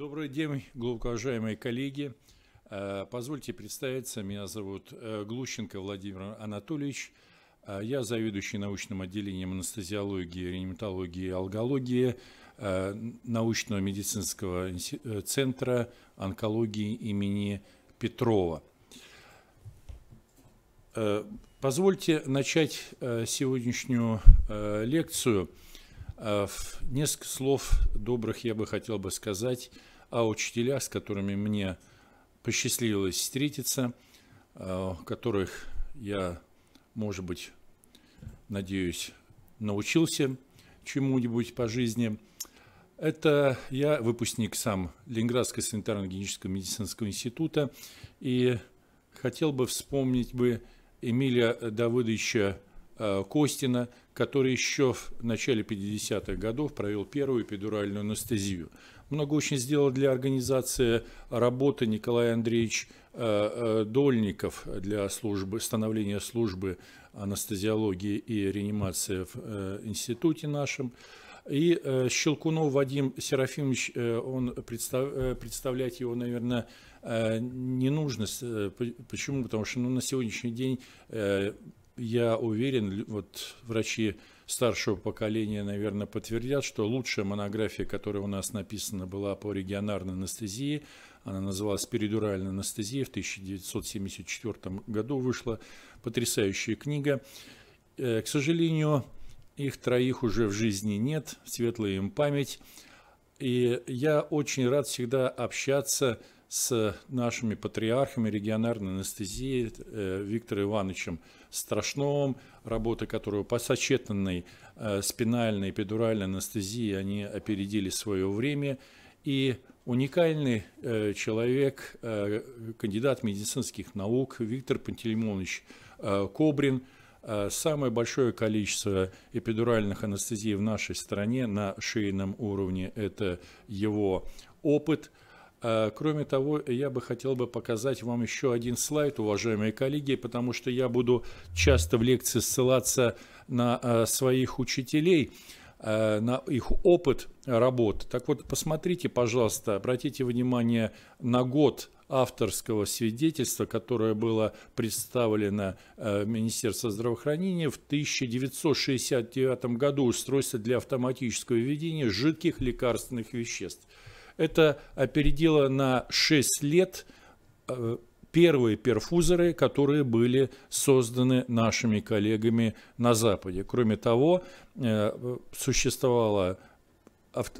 Добрый день, глубокоуважаемые коллеги. Э, позвольте представиться, меня зовут э, Глущенко Владимир Анатольевич. Э, я заведующий научным отделением анестезиологии, реаниматологии и алгологии научного медицинского центра онкологии имени Петрова. Позвольте начать сегодняшнюю лекцию. в Несколько слов добрых я бы хотел бы сказать а учителя, с которыми мне посчастливилось встретиться, а, которых я, может быть, надеюсь, научился чему-нибудь по жизни. Это я выпускник сам Ленинградского санитарно-гигиенического медицинского института и хотел бы вспомнить бы Эмилия Давыдовича а, Костина, который еще в начале 50-х годов провел первую эпидуральную анестезию много очень сделал для организации работы Николай Андреевич э, э, Дольников для службы, становления службы анестезиологии и реанимации в э, институте нашем. И Щелкунов Вадим Серафимович, он представ, представлять его, наверное, не нужно. Почему? Потому что ну, на сегодняшний день, я уверен, вот врачи старшего поколения, наверное, подтвердят, что лучшая монография, которая у нас написана была по регионарной анестезии, она называлась «Передуральная анестезия», в 1974 году вышла потрясающая книга. Э, к сожалению, их троих уже в жизни нет, светлая им память. И я очень рад всегда общаться с нашими патриархами регионарной анестезии э, Виктором Ивановичем страшном, работы которую по сочетанной э, спинальной эпидуральной анестезии они опередили свое время. И уникальный э, человек, э, кандидат медицинских наук Виктор Пантелеймонович э, Кобрин, э, самое большое количество эпидуральных анестезий в нашей стране на шейном уровне – это его опыт – Э, кроме того, я бы хотел бы показать вам еще один слайд, уважаемые коллеги, потому что я буду часто в лекции ссылаться на э, своих учителей, э, на их опыт работы. Так вот, посмотрите, пожалуйста, обратите внимание на год авторского свидетельства, которое было представлено э, Министерство здравоохранения в 1969 году устройство для автоматического введения жидких лекарственных веществ – это опередило на 6 лет э, первые перфузоры, которые были созданы нашими коллегами на Западе. Кроме того, э, существовала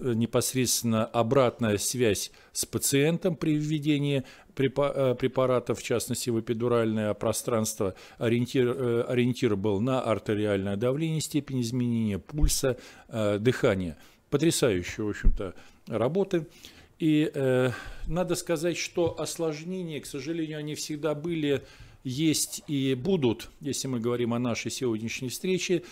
непосредственно обратная связь с пациентом при введении э, препаратов, в частности в эпидуральное пространство, ориентир, ориентир был на артериальное давление, степень изменения пульса, дыхания. Потрясающе, в общем-то, работы. И э, надо сказать, что осложнения, к сожалению, они всегда были, есть и будут, если мы говорим о нашей сегодняшней встрече.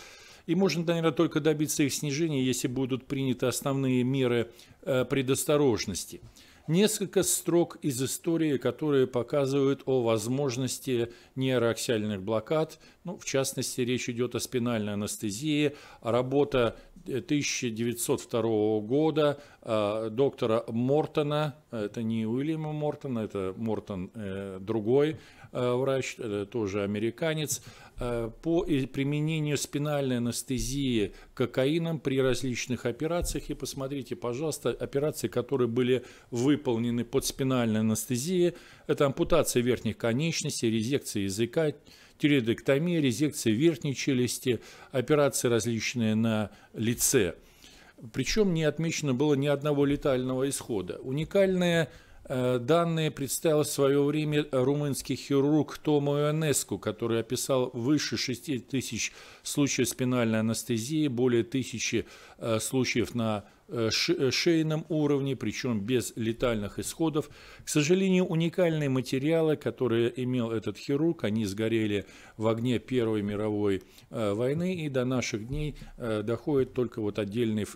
И можно, наверное, только добиться их снижения, если будут приняты основные меры э, предосторожности несколько строк из истории, которые показывают о возможности нейроаксиальных блокад. Ну, в частности, речь идет о спинальной анестезии. Работа 1902 э, года э, доктора Мортона, это не Уильяма Мортона, это Мортон э, другой врач, тоже американец, Э, по применению спинальной анестезии кокаином при различных операциях. И посмотрите, пожалуйста, операции, которые были выполнены под спинальной анестезией, это ампутация верхних конечностей, резекция языка, тиреодектомия, резекция верхней челюсти, операции различные на лице. Причем не отмечено было ни одного летального исхода. Уникальная Э, данные представил в свое время румынский хирург Томо Ионеску, который описал выше 6 тысяч случаев спинальной анестезии, более тысячи э, случаев на э, шейном уровне, причем без летальных исходов. К сожалению, уникальные материалы, которые имел этот хирург, они сгорели в огне Первой мировой войны, и до наших дней доходят только вот отдельные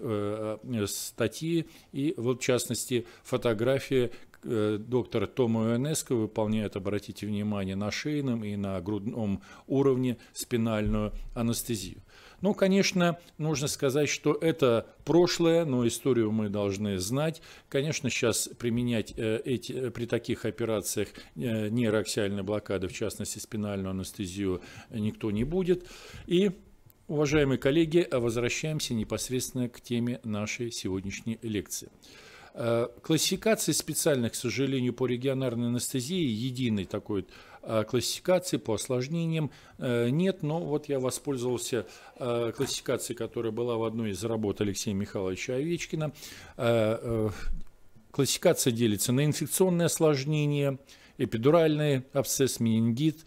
статьи и, вот, в частности, фотография. Э, доктора Тома Ионеско выполняет, обратите внимание, на шейном и на грудном уровне спинальную анестезию. Ну, конечно, нужно сказать, что это прошлое, но историю мы должны знать. Конечно, сейчас применять э, эти, э, при таких операциях нейроаксиальной блокады, в частности спинальную анестезию, никто не будет. И Уважаемые коллеги, возвращаемся непосредственно к теме нашей сегодняшней лекции. Э, классификации специальных, к сожалению, по регионарной анестезии единой такой э, классификации по осложнениям э, нет, но вот я воспользовался классификацией, которая была в одной из работ Алексея Михайловича Овечкина. Классификация делится на инфекционные осложнения, эпидуральный абсцесс, менингит –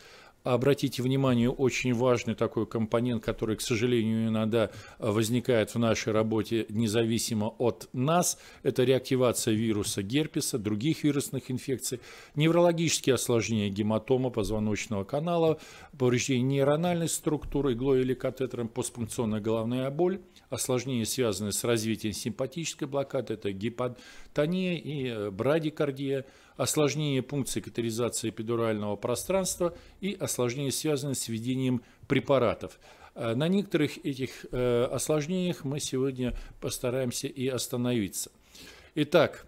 обратите внимание, очень важный такой компонент, который, к сожалению, иногда возникает в нашей работе независимо от нас, это реактивация вируса герпеса, других вирусных инфекций, неврологические осложнения гематома позвоночного канала, повреждение нейрональной структуры, иглой или катетером, постпункционная головная боль, осложнения, связанные с развитием симпатической блокады, это гипотония и э, брадикардия, осложнение пункции катализации эпидурального пространства и осложнения, связанные с введением препаратов. Э, на некоторых этих э, осложнениях мы сегодня постараемся и остановиться. Итак,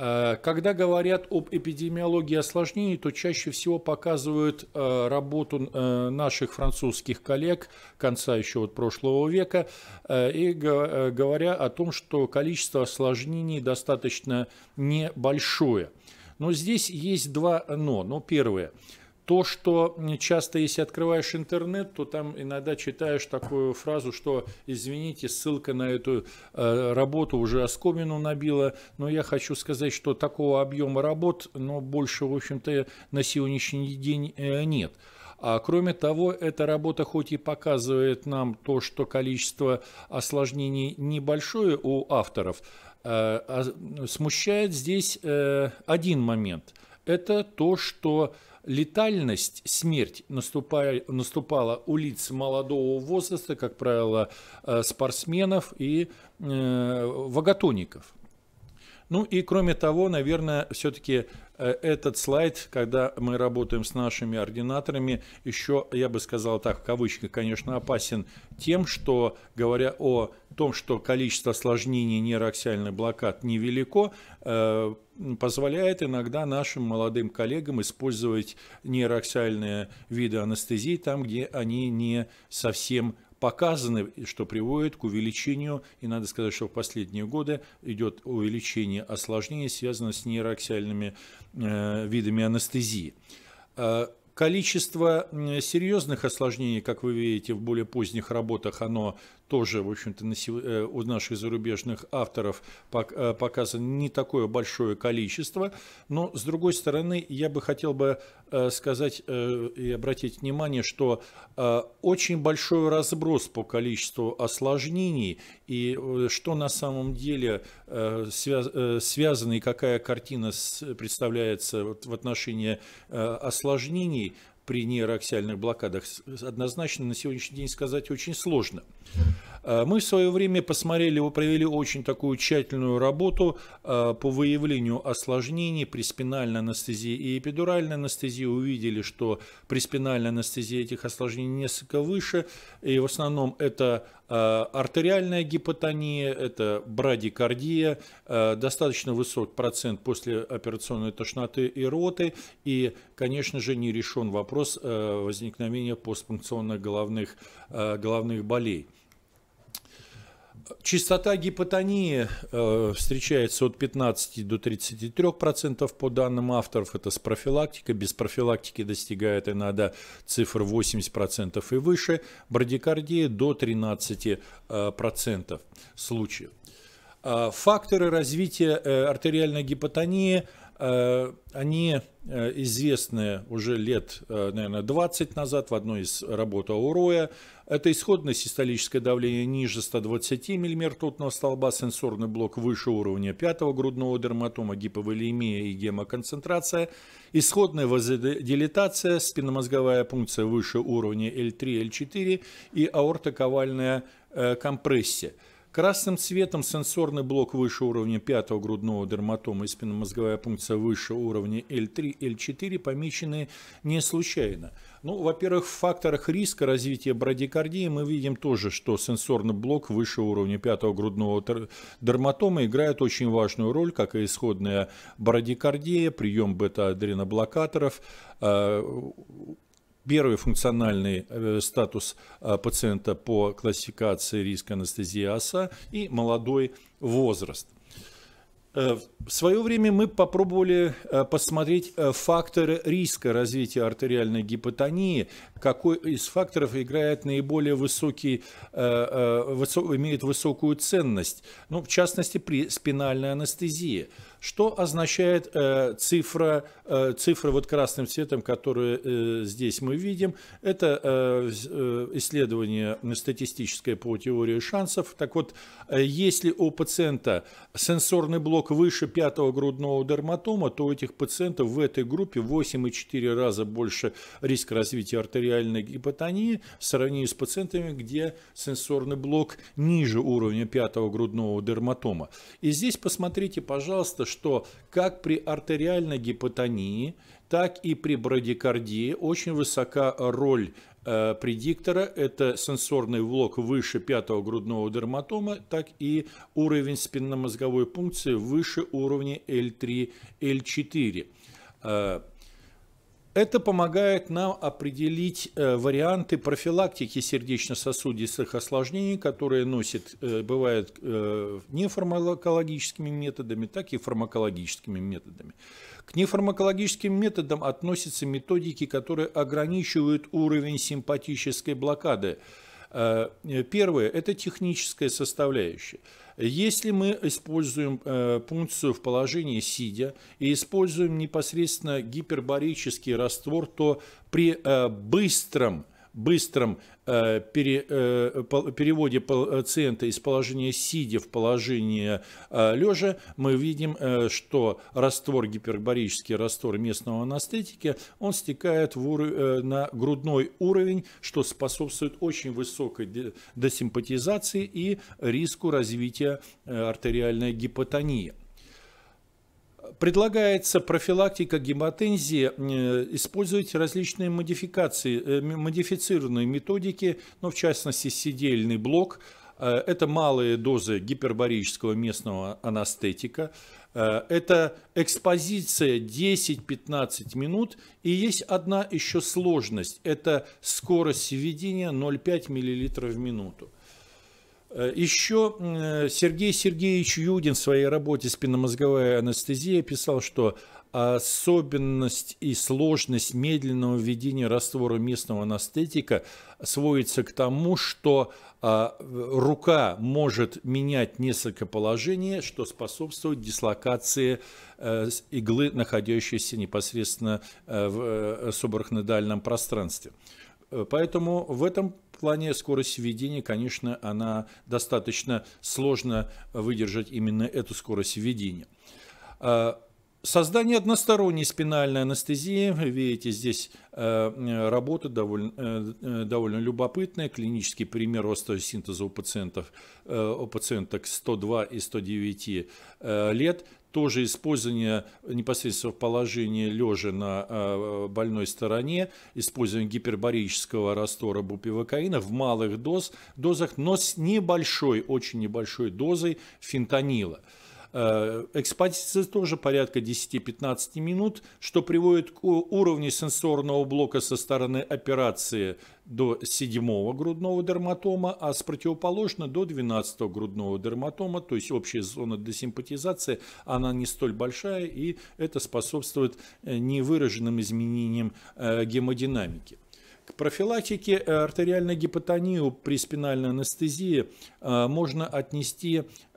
Э, когда говорят об эпидемиологии осложнений, то чаще всего показывают э, работу э, наших французских коллег конца еще вот прошлого века, и говоря о том, что количество осложнений достаточно небольшое. Но здесь есть два «но». Но ну, первое – то, что часто, если открываешь интернет, то там иногда читаешь такую фразу, что, извините, ссылка на эту э, работу уже оскомину набила, но я хочу сказать, что такого объема работ, но больше, в общем-то, на сегодняшний день э, нет. А кроме того, эта работа хоть и показывает нам то, что количество осложнений небольшое у авторов, э, а, смущает здесь э, один момент. Это то, что летальность, смерть наступая, наступала у лиц молодого возраста, как правило, э, спортсменов и э, вагатоников ну и кроме того, наверное, все-таки э, этот слайд, когда мы работаем с нашими ординаторами, еще, я бы сказал так, в кавычках, конечно, опасен тем, что, говоря о том, что количество осложнений нейроаксиальных блокад невелико, э, позволяет иногда нашим молодым коллегам использовать нейроаксиальные виды анестезии там, где они не совсем показаны, что приводит к увеличению, и надо сказать, что в последние годы идет увеличение осложнений, связанных с нейроаксиальными э, видами анестезии. Э, количество серьезных осложнений, как вы видите в более поздних работах, оно тоже, в общем-то, э, у наших зарубежных авторов э, показано не такое большое количество. Но, с другой стороны, я бы хотел бы э, сказать и обратить внимание, что очень большой разброс по количеству осложнений и что на самом деле связано и какая картина представляется в отношении осложнений – при нейроаксиальных блокадах, однозначно на сегодняшний день сказать очень сложно. Э, мы в свое время посмотрели, провели очень такую тщательную работу э, по выявлению осложнений при спинальной анестезии и эпидуральной анестезии. Увидели, что при спинальной анестезии этих осложнений несколько выше, и в основном это э, артериальная гипотония, это брадикардия, достаточно высок процент после операционной тошноты и роты, и, конечно же, не решен вопрос возникновения постпункционных головных, головных болей. Частота гипотонии э, встречается от 15 до 33% процентов по данным авторов. Это с профилактикой. Без профилактики достигает иногда цифр 80% процентов и выше. Брадикардия до 13% э, процентов случаев. Э, факторы развития артериальной гипотонии – Э, они э, известны уже лет, э, наверное, 20 назад в одной из работ Ауроя. Это исходное систолическое давление ниже 120 мм ртутного столба, сенсорный блок выше уровня 5 грудного дерматома, гиповолемия и гемоконцентрация, исходная вазодилатация, спинномозговая пункция выше уровня L3, L4 и аортоковальная компрессия. Красным цветом сенсорный блок выше уровня 5 грудного дерматома и спинномозговая пункция выше уровня L3, L4 помечены не случайно. Ну, во-первых, в факторах риска развития брадикардии мы видим тоже, что сенсорный блок выше уровня 5 грудного дерматома играет очень важную роль, как и исходная брадикардия, прием бета-адреноблокаторов, э, Первый функциональный э, статус э, пациента по классификации риска анестезии ОСА и молодой возраст. Э, в свое время мы попробовали посмотреть факторы риска развития артериальной гипотонии, какой из факторов играет наиболее высокий, имеет высокую ценность, ну, в частности, при спинальной анестезии. Что означает э, цифра, э, цифра вот красным цветом, которую э, здесь мы видим? Это э, э, исследование статистическое по теории шансов. Так вот, э, если у пациента сенсорный блок выше пятого грудного дерматома, то у этих пациентов в этой группе 8,4 раза больше риск развития артериальной гипотонии в сравнении с пациентами, где сенсорный блок ниже уровня пятого грудного дерматома. И здесь посмотрите, пожалуйста, что как при артериальной гипотонии, так и при брадикардии очень высока роль э, предиктора. Это сенсорный влог выше пятого грудного дерматома, так и уровень спинномозговой пункции выше уровня L3-L4. Это помогает нам определить э, варианты профилактики сердечно-сосудистых осложнений, которые носят, э, бывают э, не фармакологическими методами, так и фармакологическими методами. К нефармакологическим методам относятся методики, которые ограничивают уровень симпатической блокады. Первое – это техническая составляющая. Если мы используем э, пункцию в положении сидя и используем непосредственно гиперборический раствор, то при э, быстром быстром э, пере, э, переводе пациента э, из положения сидя в положение лежа, мы видим, что раствор, гипербарический раствор местного анестетики, он стекает в ур... на грудной уровень, что способствует очень высокой десимпатизации и риску развития артериальной гипотонии. Предлагается профилактика гематензии, э, использовать различные модификации, э, модифицированные методики, но ну, в частности сидельный блок, э, это малые дозы гипербарического местного анестетика, это экспозиция 10-15 минут, и есть одна еще сложность, это скорость введения 0,5 мл в минуту. Э, Еще э, Сергей Сергеевич Юдин в своей работе «Спинномозговая анестезия» писал, что особенность и сложность медленного введения раствора местного анестетика сводится к тому, что а, рука может менять несколько положений, что способствует дислокации э, иглы, находящейся непосредственно в субарахноидальном пространстве. Поэтому в этом плане скорости введения, конечно, она достаточно сложно выдержать именно эту скорость введения. А, создание односторонней спинальной анестезии, видите, здесь э, работа довольно, э, э, довольно любопытная, клинический пример остеосинтеза у пациентов, у пациенток 102 и 109 лет, тоже использование непосредственно в положении лежа на э, больной стороне, использование гипербарического раствора бупивокаина в малых доз, дозах, но с небольшой, очень небольшой дозой фентанила. Э, экспозиция тоже порядка 10-15 минут, что приводит к уровню сенсорного блока со стороны операции до 7 грудного дерматома, а с противоположной до 12 грудного дерматома, то есть общая зона десимпатизации, она не столь большая, и это способствует э, невыраженным изменениям э, гемодинамики. К профилактике э, артериальной гипотонии при спинальной анестезии э, можно отнести, э,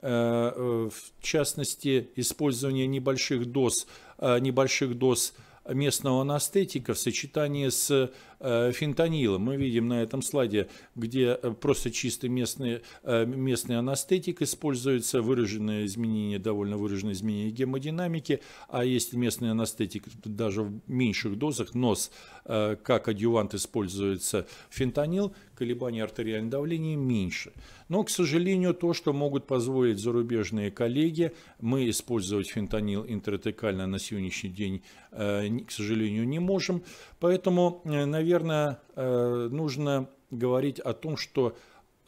в частности, использование небольших доз, небольших доз местного анестетика в сочетании с Э, фентанила. Мы видим на этом слайде, где э, просто чистый местный, э, местный анестетик используется, выраженное изменение, довольно выраженное изменение гемодинамики, а есть местный анестетик даже в меньших дозах, нос как адювант используется фентанил, колебания артериального давления меньше. Но, к сожалению, то, что могут позволить зарубежные коллеги, мы использовать фентанил интертекально на сегодняшний день, к сожалению, не можем. Поэтому, э, наверное, э, нужно говорить о том, что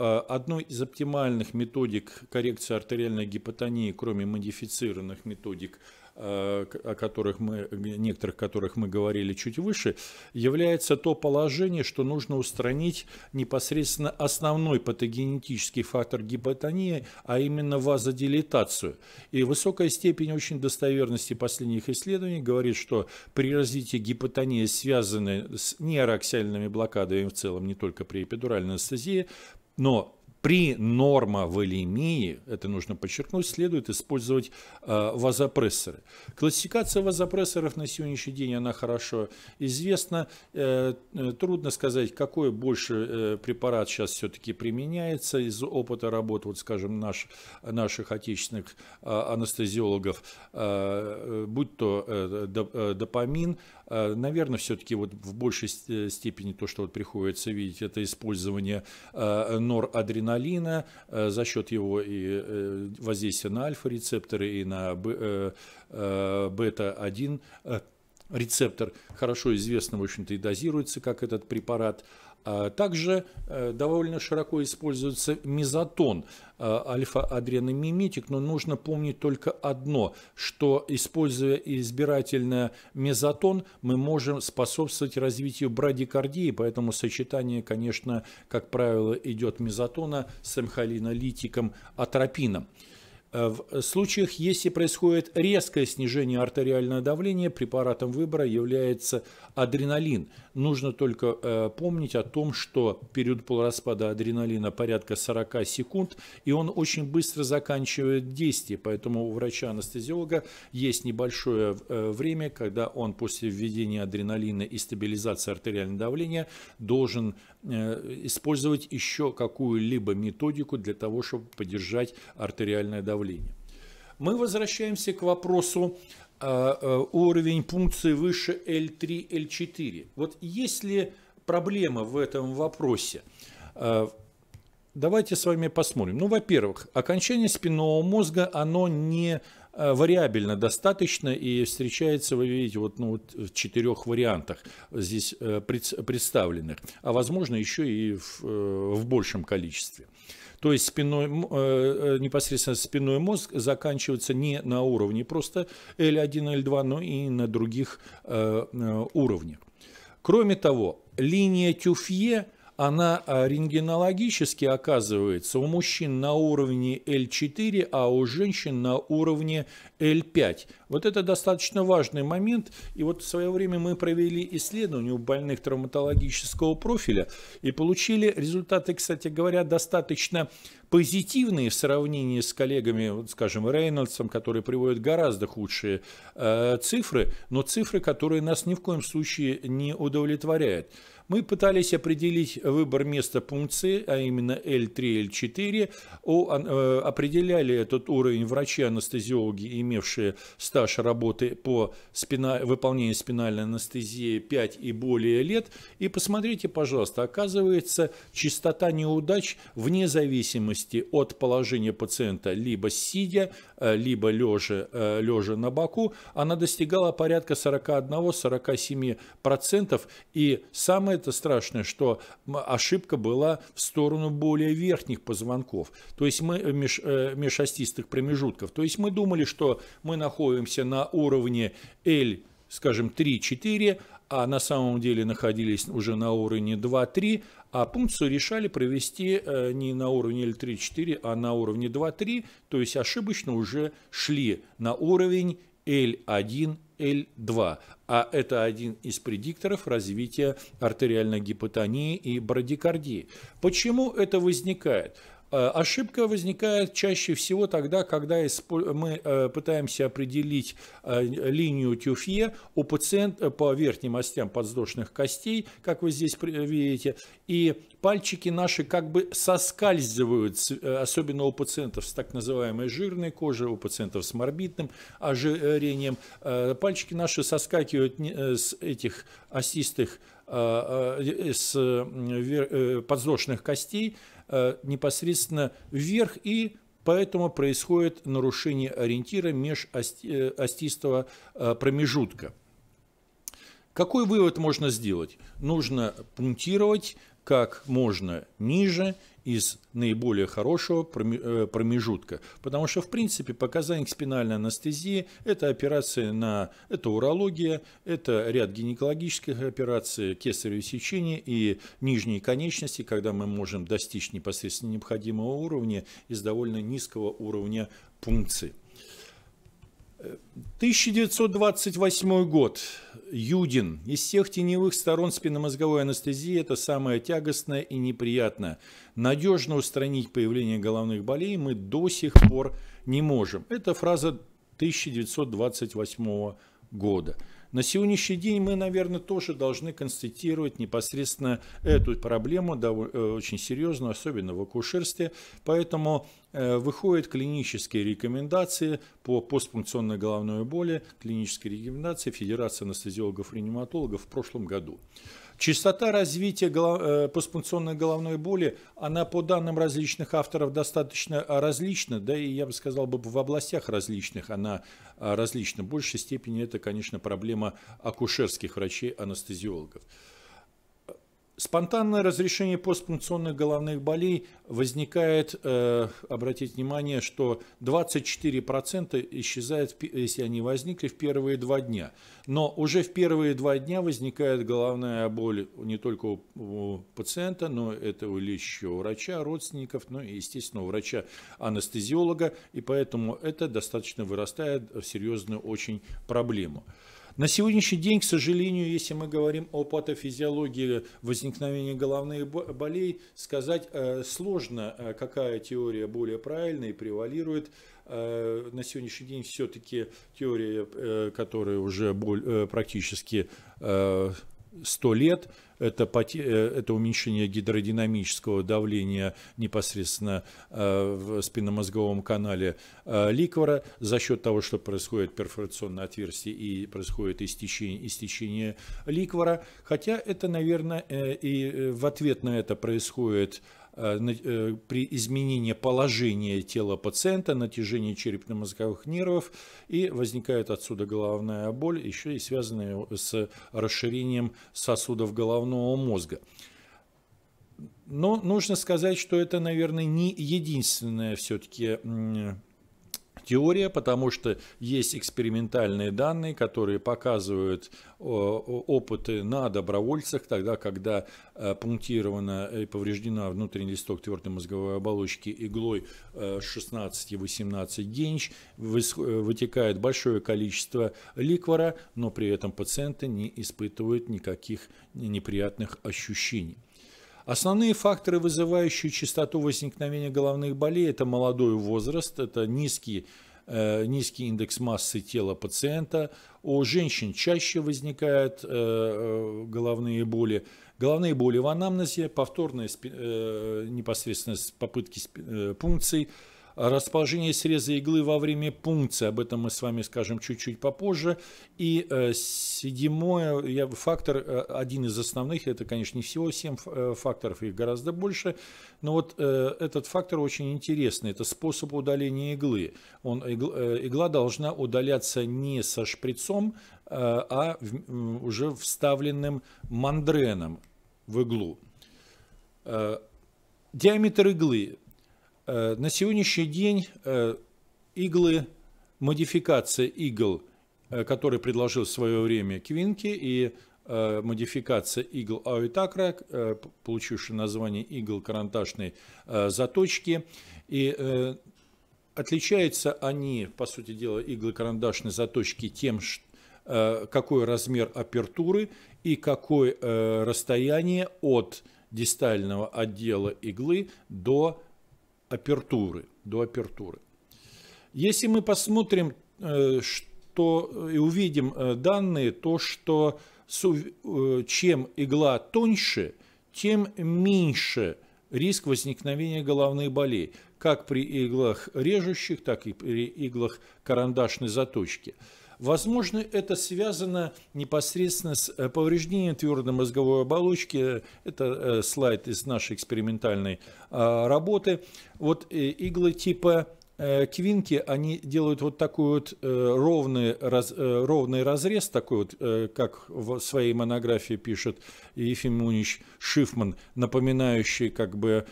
э, одной из оптимальных методик коррекции артериальной гипотонии, кроме модифицированных методик, Э, о которых мы, некоторых которых мы говорили чуть выше, является то положение, что нужно устранить непосредственно основной патогенетический фактор гипотонии, а именно вазодилатацию. И высокая степень очень достоверности последних исследований говорит, что при развитии гипотонии, связанной с нейроаксиальными блокадами в целом, не только при эпидуральной анестезии, но при нормоволемии, это нужно подчеркнуть, следует использовать э, вазопрессоры. Классификация вазопрессоров на сегодняшний день, она хорошо известна. Э, э, трудно сказать, какой больше препарат сейчас все-таки применяется из опыта работы, вот скажем, наш, наших отечественных анестезиологов, будь то допамин, Э, Наверное, все-таки вот в большей э, степени то, что вот приходится видеть, это использование э, норадреналина за счет его и воздействия на альфа-рецепторы и на бета-1 рецептор хорошо известно, в общем-то, и дозируется, как этот препарат – а, также э, довольно широко используется мезотон, а, альфа-адреномиметик, но нужно помнить только одно, что используя избирательно мезотон, мы можем способствовать развитию брадикардии, поэтому сочетание, конечно, как правило, идет мезотона с эмхолинолитиком атропином. Э, в случаях, если происходит резкое снижение артериального давления, препаратом выбора является адреналин. Нужно только э, помнить о том, что период полураспада адреналина порядка 40 секунд, и он очень быстро заканчивает действие, поэтому у врача-анестезиолога есть небольшое э, время, когда он после введения адреналина и стабилизации артериального давления должен Э, использовать еще какую-либо методику для того, чтобы поддержать артериальное давление. Мы возвращаемся к вопросу э, э, уровень пункции выше L3, L4. Вот есть ли проблема в этом вопросе? Давайте с вами посмотрим. Ну, во-первых, окончание спинного мозга, оно не Э, вариабельно достаточно и встречается, вы видите, вот, ну, вот в четырех вариантах здесь э, представленных, а возможно еще и в, э, в большем количестве. То есть спиной, непосредственно спиной мозг заканчивается не на уровне просто L1, L2, но и на других уровнях. Кроме того, линия Тюфье она рентгенологически оказывается у мужчин на уровне L4, а у женщин на уровне L5. Вот это достаточно важный момент. И вот в свое время мы провели исследование у больных травматологического профиля и получили результаты, кстати говоря, достаточно позитивные в сравнении с коллегами, вот, скажем, Рейнольдсом, которые приводят гораздо худшие э, цифры, но цифры, которые нас ни в коем случае не удовлетворяют мы пытались определить выбор места пункции, а именно L3, L4, а, э, определяли этот уровень врачи-анестезиологи, имевшие стаж работы по спина, выполнению спинальной анестезии 5 и более лет. И посмотрите, пожалуйста, оказывается, частота неудач вне зависимости от положения пациента, либо сидя, э, либо лежа, э, лежа на боку, она достигала порядка 41-47%. И самое это страшное, что ошибка была в сторону более верхних позвонков, то есть мы э, меж, э, межостистых промежутков. То есть мы думали, что мы находимся на уровне L, скажем, 3-4, а на самом деле находились уже на уровне 2-3, а пункцию решали провести э, не на уровне L3-4, а на уровне 2-3, то есть ошибочно уже шли на уровень L1, L2 а это один из предикторов развития артериальной гипотонии и брадикардии. Почему это возникает? Э, ошибка возникает чаще всего тогда, когда мы э, пытаемся определить э, линию тюфье у пациента по верхним остям подвздошных костей, как вы здесь видите, и пальчики наши как бы соскальзывают, особенно у пациентов с так называемой жирной кожей, у пациентов с морбидным ожирением. Пальчики наши соскакивают с этих остистых с подвздошных костей, Э, непосредственно вверх, и поэтому происходит нарушение ориентира межостистого э, э, промежутка. Какой вывод можно сделать? Нужно пунктировать как можно ниже из наиболее хорошего э, промежутка. Потому что, в принципе, показания к спинальной анестезии – это операции на… это урология, это ряд гинекологических операций, кесарево сечение и нижние конечности, когда мы можем достичь непосредственно необходимого уровня из довольно низкого уровня пункции. 1928 год. Юдин. Из всех теневых сторон спинномозговой анестезии это самое тягостное и неприятное. Надежно устранить появление головных болей мы до сих пор не можем. Это фраза 1928 года. На сегодняшний день мы, наверное, тоже должны констатировать непосредственно эту проблему да, э, очень серьезную, особенно в акушерстве. Поэтому э, выходят клинические рекомендации по постфункционной головной боли, клинические рекомендации Федерации анестезиологов-реаниматологов в прошлом году. Частота развития голов... Э, постпункционной головной боли, она по данным различных авторов достаточно различна, да и я бы сказал, бы в областях различных она э, различна. В большей степени это, конечно, проблема акушерских врачей-анестезиологов. Спонтанное разрешение постпункционных головных болей возникает, э, обратите внимание, что 24% исчезает, если они возникли в первые два дня. Но уже в первые два дня возникает головная боль не только у, у пациента, но это или еще у врача, родственников, ну и, естественно, у врача-анестезиолога, и поэтому это достаточно вырастает в серьезную очень проблему. На сегодняшний день, к сожалению, если мы говорим о патофизиологии возникновения головных болей, сказать э, сложно, э, какая теория более правильная и превалирует э, на сегодняшний день все-таки теория, которая уже практически 100 лет это, э, это уменьшение гидродинамического давления непосредственно э, в спинномозговом канале э, ликвора за счет того, что происходит перфорационное отверстие и происходит истечение, истечение ликвора. Хотя это, наверное, и в ответ на это происходит Э, э, при изменении положения тела пациента, натяжение черепно-мозговых нервов, и возникает отсюда головная боль, еще и связанная с расширением сосудов головного мозга. Но нужно сказать, что это, наверное, не единственное все-таки теория, потому что есть экспериментальные данные, которые показывают э, опыты на добровольцах, тогда, когда э, пунктирована и повреждена внутренний листок твердой мозговой оболочки иглой 16-18 э, генч, вытекает большое количество ликвора, но при этом пациенты не испытывают никаких неприятных ощущений. Основные факторы, вызывающие частоту возникновения головных болей, это молодой возраст, это низкий, э, низкий индекс массы тела пациента. У женщин чаще возникают э, э головные боли. Головные боли в анамнезе, повторные э, непосредственно попытки э, пункций, расположение среза иглы во время пункции, об этом мы с вами скажем чуть-чуть попозже, и э, седьмой я, фактор, э, один из основных, это, конечно, не всего семь э, факторов, их гораздо больше, но вот этот фактор очень интересный, это способ удаления иглы. Он, игла должна удаляться не со шприцом, а уже вставленным мандреном в иглу. Диаметр иглы Э, на сегодняшний день э, иглы, модификация игл, э, которые предложил в свое время Квинки, и модификация игл Ауитакра, получившая название игл карандашной заточки. И отличаются они, по сути дела, иглы карандашной заточки тем, какой размер апертуры и какое расстояние от дистального отдела иглы до апертуры, до апертуры. Если мы посмотрим э, что, э, и увидим э, данные, то что чем игла тоньше, тем меньше риск возникновения головной боли, как при иглах режущих, так и при иглах карандашной заточки. Возможно, это связано непосредственно с э, повреждением твердой мозговой оболочки. Это э, слайд из нашей экспериментальной а, работы. Вот э, иглы типа квинки, они делают вот такой вот ровный, раз, ровный разрез, такой вот, как в своей монографии пишет Ефим Мунич Шифман, напоминающий как бы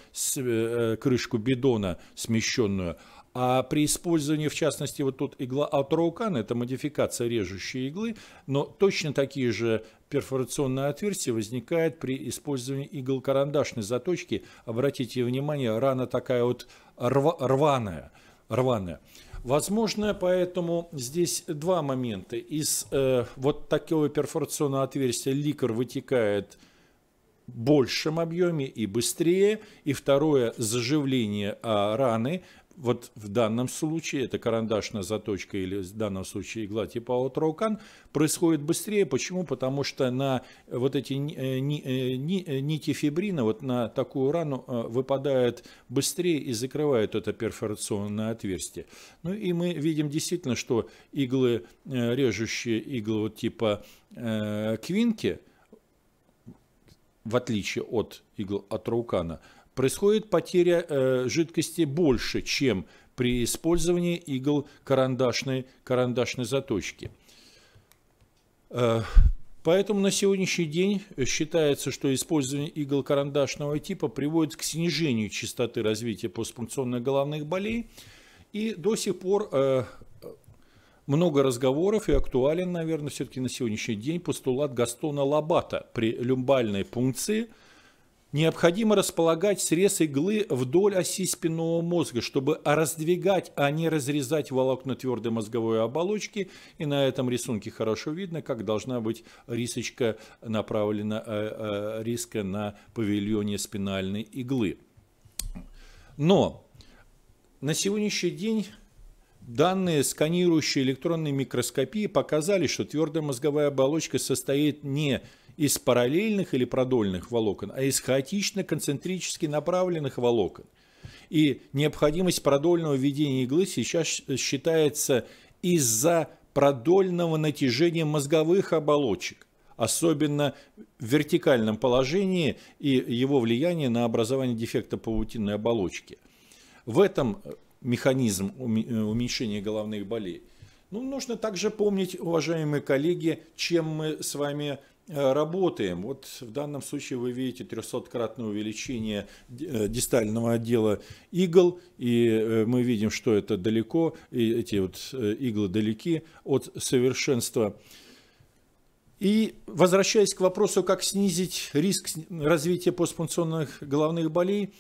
крышку бидона смещенную – а при использовании, в частности, вот тут игла от Роукана, это модификация режущей иглы, но точно такие же перфорационные отверстия возникает при использовании игл карандашной заточки. Обратите внимание, рана такая вот рв рваная. рваная. Возможно, поэтому здесь два момента. Из э, вот такого перфорационного отверстия ликор вытекает большем объеме и быстрее. И второе, заживление а, раны вот в данном случае, это карандашная заточка или в данном случае игла типа Отрокан, происходит быстрее. Почему? Потому что на вот эти э, э, э, нити фибрина, вот на такую рану выпадает быстрее и закрывает это перфорационное отверстие. Ну и мы видим действительно, что иглы, режущие иглы вот типа квинки, в отличие от игл от Раукана, происходит потеря э, жидкости больше, чем при использовании игл карандашной, карандашной заточки. Э, поэтому на сегодняшний день считается, что использование игл карандашного типа приводит к снижению частоты развития постпункционных головных болей. И до сих пор э, много разговоров и актуален, наверное, все-таки на сегодняшний день постулат Гастона Лабата при люмбальной пункции – Необходимо располагать срез иглы вдоль оси спинного мозга, чтобы раздвигать, а не разрезать волокна твердой мозговой оболочки. И на этом рисунке хорошо видно, как должна быть рисочка направлена, э, э, риска на павильоне спинальной иглы. Но на сегодняшний день Данные сканирующей электронной микроскопии показали, что твердая мозговая оболочка состоит не из из параллельных или продольных волокон, а из хаотично-концентрически направленных волокон. И необходимость продольного введения иглы сейчас считается из-за продольного натяжения мозговых оболочек, особенно в вертикальном положении и его влияние на образование дефекта паутинной оболочки. В этом э, механизм э, уменьшения головных болей. Ну, нужно также помнить, уважаемые коллеги, чем мы с вами Э, работаем. Вот в данном случае вы видите 300-кратное увеличение э, дистального отдела игл, и э, мы видим, что это далеко, и эти вот иглы далеки от совершенства. И возвращаясь к вопросу, как снизить риск развития постпункционных головных болей,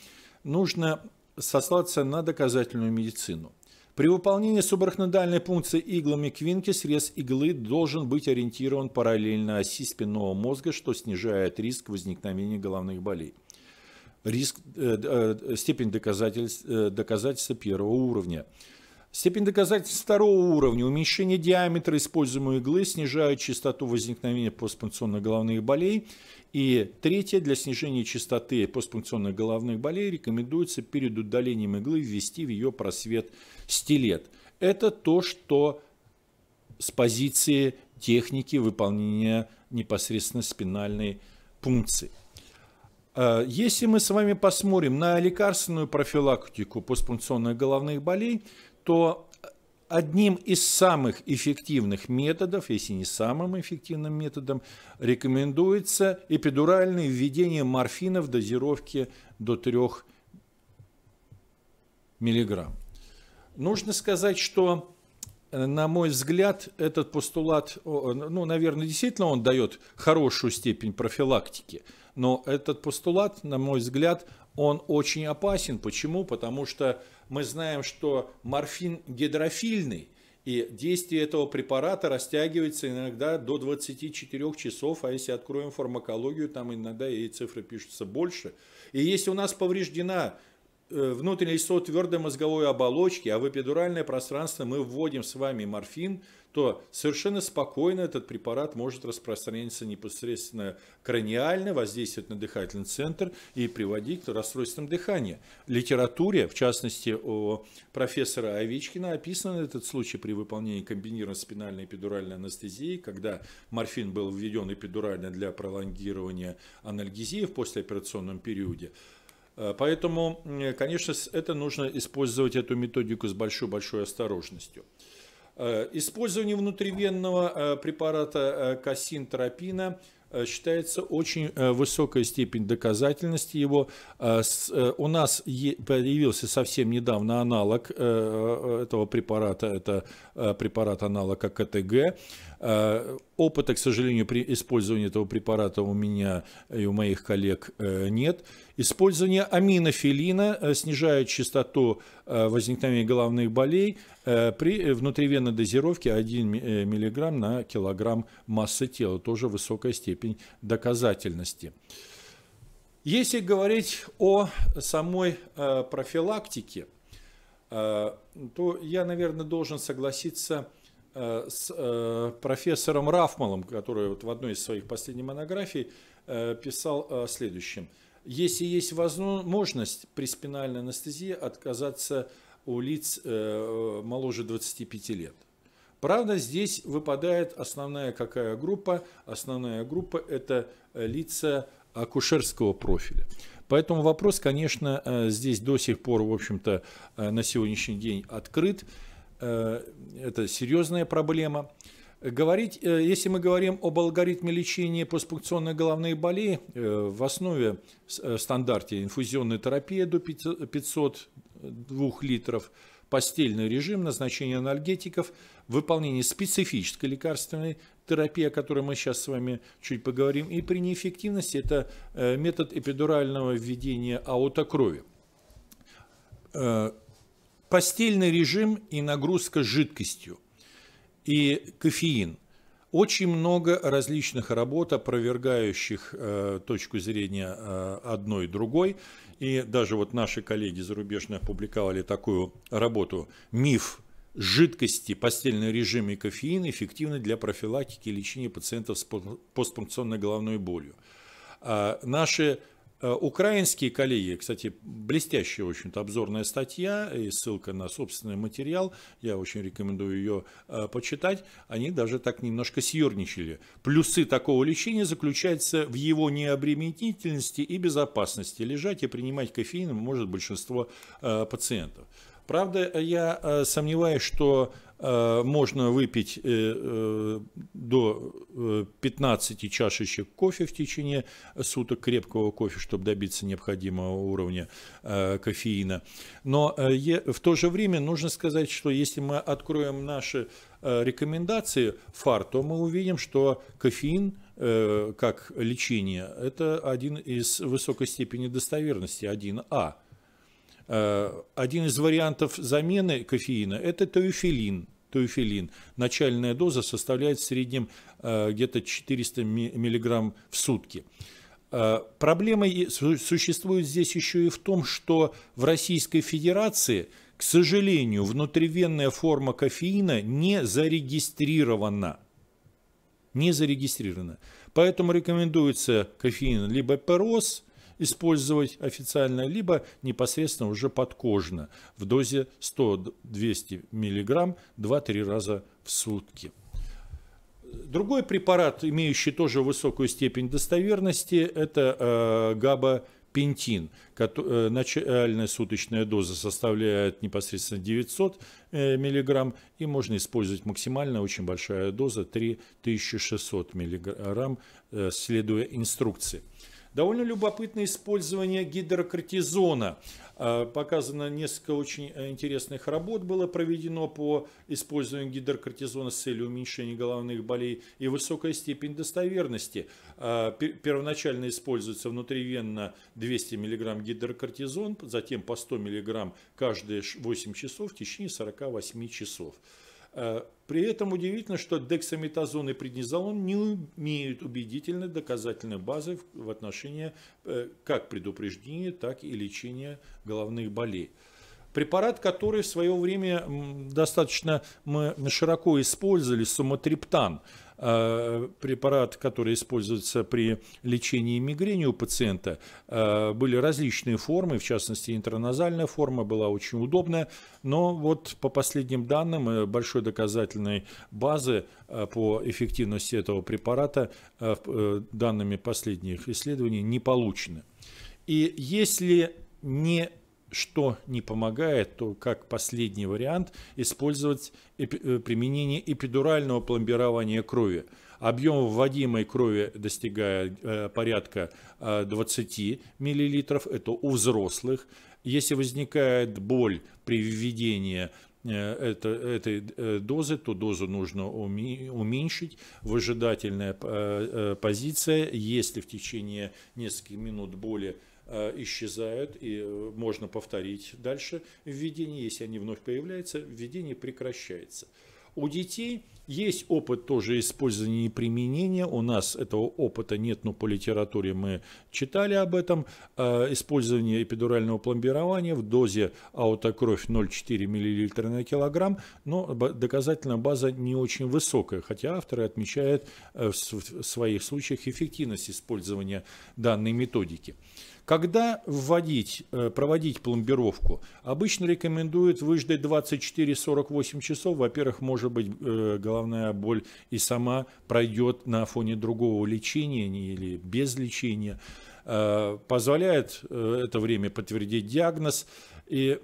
нужно сослаться на доказательную медицину. При выполнении субарахнодальной пункции иглами квинки срез иглы должен быть ориентирован параллельно оси спинного мозга, что снижает риск возникновения головных болей. Риск, э, э, э степень доказательств, э, доказательства первого уровня. Степень доказательства второго уровня. Уменьшение диаметра используемой иглы снижает частоту возникновения постпункционных головных болей. И третье, для снижения частоты постпункционных головных болей рекомендуется перед удалением иглы ввести в ее просвет стилет. Это то, что с позиции техники выполнения непосредственно спинальной пункции. Э, если мы с вами посмотрим на лекарственную профилактику постпункционных головных болей, то одним из самых эффективных методов, если не самым эффективным методом, рекомендуется эпидуральное введение морфина в дозировке до 3 миллиграмм. Нужно сказать, что, э, на мой взгляд, этот постулат, э, ну, наверное, действительно он дает хорошую степень профилактики, но этот постулат, на мой взгляд, он очень опасен. Почему? Потому что мы знаем, что морфин гидрофильный, и действие этого препарата растягивается иногда до 24 часов, а если откроем фармакологию, там иногда и цифры пишутся больше. И если у нас повреждена Э, внутреннее вещество твердой мозговой оболочки, а в эпидуральное пространство мы вводим с вами морфин, то совершенно спокойно этот препарат может распространяться непосредственно краниально, воздействовать на дыхательный центр и приводить к расстройствам дыхания. В литературе, в частности, у профессора Овечкина описан этот случай при выполнении комбинированной спинальной эпидуральной анестезии, когда морфин был введен эпидурально для пролонгирования анальгезии в послеоперационном периоде. Э, поэтому, конечно, это нужно использовать эту методику с большой-большой осторожностью. Э, использование внутривенного э, препарата косинтерапина считается очень высокая степень доказательности его. У нас появился совсем недавно аналог этого препарата, это препарат аналога КТГ. Опыта, к сожалению, при использовании этого препарата у меня и у моих коллег э, нет. Использование аминофилина э, снижает частоту э, возникновения головных болей при внутривенной дозировке 1 мг на килограмм массы тела. Тоже высокая степень доказательности. Если говорить о самой профилактике, то я, наверное, должен согласиться с Э, с э, профессором Рафмалом, который вот в одной из своих последних монографий э, писал о следующем. Если есть возможность при спинальной анестезии отказаться у лиц моложе 25 лет. Правда, здесь выпадает основная какая группа? Основная группа – это лица акушерского профиля. Поэтому вопрос, конечно, здесь до сих пор, в общем-то, на сегодняшний день открыт. Э, это серьезная проблема. Говорить, э, если мы говорим об алгоритме лечения постпункционной головной боли, э, в основе стандарте инфузионная терапия до 502 литров, постельный режим, назначение анальгетиков, выполнение специфической лекарственной терапии, о которой мы сейчас с вами чуть поговорим, и при неэффективности это метод эпидурального введения аутокрови постельный режим и нагрузка жидкостью и кофеин. Очень много различных работ, опровергающих э, точку зрения э, одной и другой. И даже вот наши коллеги зарубежные опубликовали такую работу «Миф жидкости, постельный режим и кофеин эффективны для профилактики и лечения пациентов с постпункционной головной болью». Э, наши Э, украинские коллеги, кстати, блестящая очень обзорная статья и ссылка на собственный материал, я очень рекомендую ее э, почитать, они даже так немножко съерничали. Плюсы такого лечения заключаются в его необременительности и безопасности. Лежать и принимать кофеин может большинство э, пациентов. Правда, я сомневаюсь, что Э, можно выпить э, э, до 15 чашечек кофе в течение суток крепкого кофе, чтобы добиться необходимого уровня кофеина. Но в то же время нужно сказать, что если мы откроем наши рекомендации ФАР, то мы увидим, что кофеин как лечение – это один из высокой степени достоверности, 1А. Э, один из вариантов замены кофеина – это теофилин. Теофилин. Начальная доза составляет в среднем э, где-то 400 миллиграмм в сутки. Э, проблема существует здесь еще и в том, что в Российской Федерации, к сожалению, внутривенная форма кофеина не зарегистрирована. Не зарегистрирована. Поэтому рекомендуется кофеин либо перос, использовать официально, либо непосредственно уже подкожно в дозе 100-200 мг 2-3 раза в сутки. Другой препарат, имеющий тоже высокую степень достоверности, это э, габа пентин. Э, начальная суточная доза составляет непосредственно 900 э, мг, и можно использовать максимально очень большая доза 3600 мг, э, следуя инструкции. Довольно любопытное использование гидрокортизона. Э, показано несколько очень э, интересных работ было проведено по использованию гидрокортизона с целью уменьшения головных болей и высокая степень достоверности. Э, первоначально используется внутривенно 200 мг гидрокортизон, затем по 100 мг каждые 8 часов в течение 48 часов. Э, при этом удивительно, что дексаметазон и преднизолон не имеют убедительной доказательной базы в отношении э, как предупреждения, так и лечения головных болей. Препарат, который в свое время достаточно мы широко использовали, суматриптан – Э, препарат, который используется при лечении мигрени у пациента, э, были различные формы, в частности, интраназальная форма была очень удобная, но вот по последним данным э, большой доказательной базы по эффективности этого препарата данными последних исследований не получено. И если не что не помогает, то как последний вариант использовать эпи э, применение эпидурального пломбирования крови. Объем вводимой крови достигает э, порядка э, 20 мл, это у взрослых. Если возникает боль при введении э, это, этой э, дозы, то дозу нужно уменьшить. Выжидательная позиция, если в течение нескольких минут боли Э, исчезают и э, можно повторить дальше введение, если они вновь появляются, введение прекращается. У детей есть опыт тоже использования и применения. У нас этого опыта нет, но по литературе мы читали об этом. Э, использование эпидурального пломбирования в дозе аутокровь 0,4 мл на килограмм, но доказательная база не очень высокая, хотя авторы отмечают в своих случаях эффективность использования данной методики. Когда вводить, э, проводить пломбировку, обычно рекомендуют выждать 24-48 часов. Во-первых, может быть, э, головная боль и сама пройдет на фоне другого лечения или без лечения. Э, позволяет это время подтвердить диагноз. И,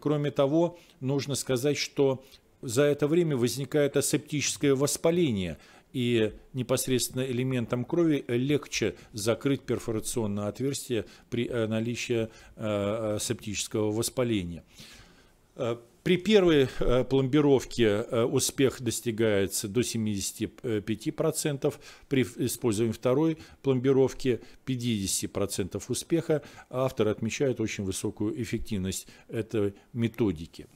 кроме того, нужно сказать, что за это время возникает асептическое воспаление – и непосредственно элементом крови легче закрыть перфорационное отверстие при э, наличии э, э, септического воспаления. При первой пломбировке успех достигается до 75%, при использовании второй пломбировки 50% успеха. Авторы отмечают очень высокую эффективность этой методики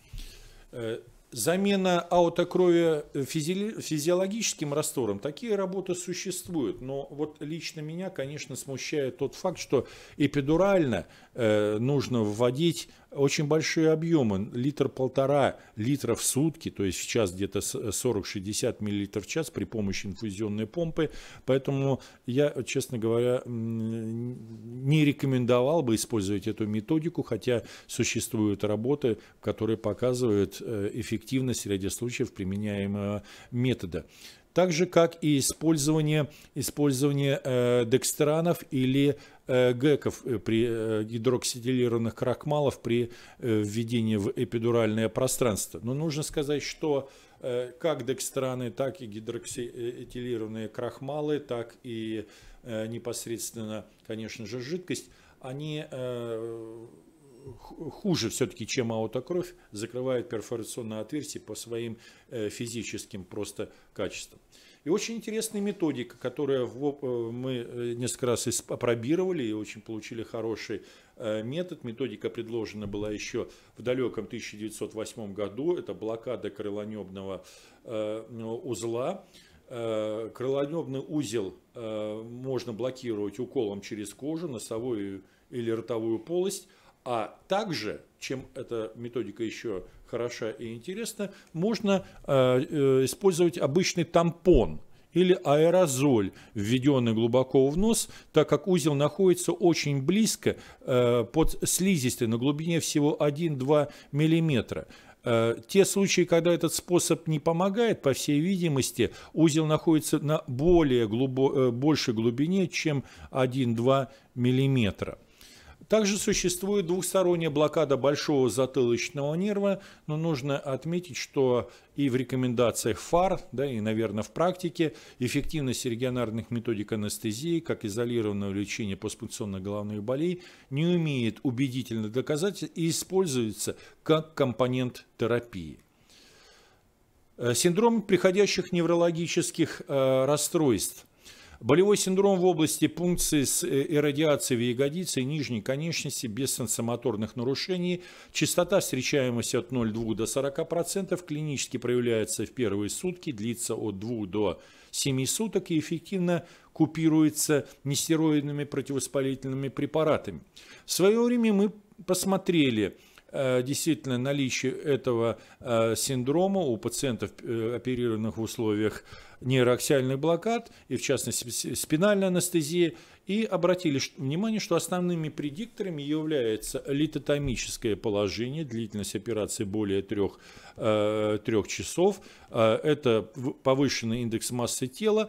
замена аутокрови э, физи физиологическим раствором, такие работы существуют. Но вот лично меня, конечно, смущает тот факт, что эпидурально Э, нужно вводить очень большие объемы, литр-полтора литра в сутки, то есть сейчас где-то 40-60 э, мл в час при помощи инфузионной помпы. Поэтому я, честно говоря, не рекомендовал бы использовать эту методику, хотя существуют работы, которые показывают э, эффективность в ряде случаев применяемого метода так же как и использование, использование э, декстеранов или Э, ГЭКов э, при э, гидроксидилированных крахмалов при введении в эпидуральное пространство. Но нужно сказать, что как декстраны, так и гидроксиэтилированные крахмалы, так и непосредственно, конечно же, жидкость, они хуже все-таки, чем аутокровь, закрывают перфорационное отверстие по своим физическим просто качествам. И очень интересная методика, которую э, мы э, несколько раз опробировали и очень получили хороший э, метод. Методика предложена была еще в далеком 1908 году. Это блокада крылонебного узла. Крылонебный узел можно блокировать уколом через кожу, носовую или ротовую полость, а также чем эта методика еще хороша и интересна, можно э, э, использовать обычный тампон или аэрозоль, введенный глубоко в нос, так как узел находится очень близко э, под слизистой на глубине всего 1-2 мм. Те случаи, когда этот способ не помогает, по всей видимости, узел находится на более глубо... большей глубине, чем 1-2 миллиметра. Также существует двухсторонняя блокада большого затылочного нерва, но нужно отметить, что и в рекомендациях ФАР, да, и, наверное, в практике эффективность регионарных методик анестезии, как изолированного лечения постпункционно-головных болей, не умеет убедительно доказать и используется как компонент терапии. Э, синдром приходящих неврологических э, расстройств – Болевой синдром в области пункции с э, иррадиацией в ягодице и нижней конечности без сенсомоторных нарушений. Частота встречаемости от 0,2 до 40%. Клинически проявляется в первые сутки, длится от 2 до 7 суток и эффективно купируется нестероидными противовоспалительными препаратами. В свое время мы посмотрели э, действительно наличие этого э, синдрома у пациентов, оперированных в условиях нейроаксиальный блокад, и в частности спинальная анестезия, и обратили внимание, что основными предикторами является литотомическое положение, длительность операции более трех, э, трех часов, э, это повышенный индекс массы тела.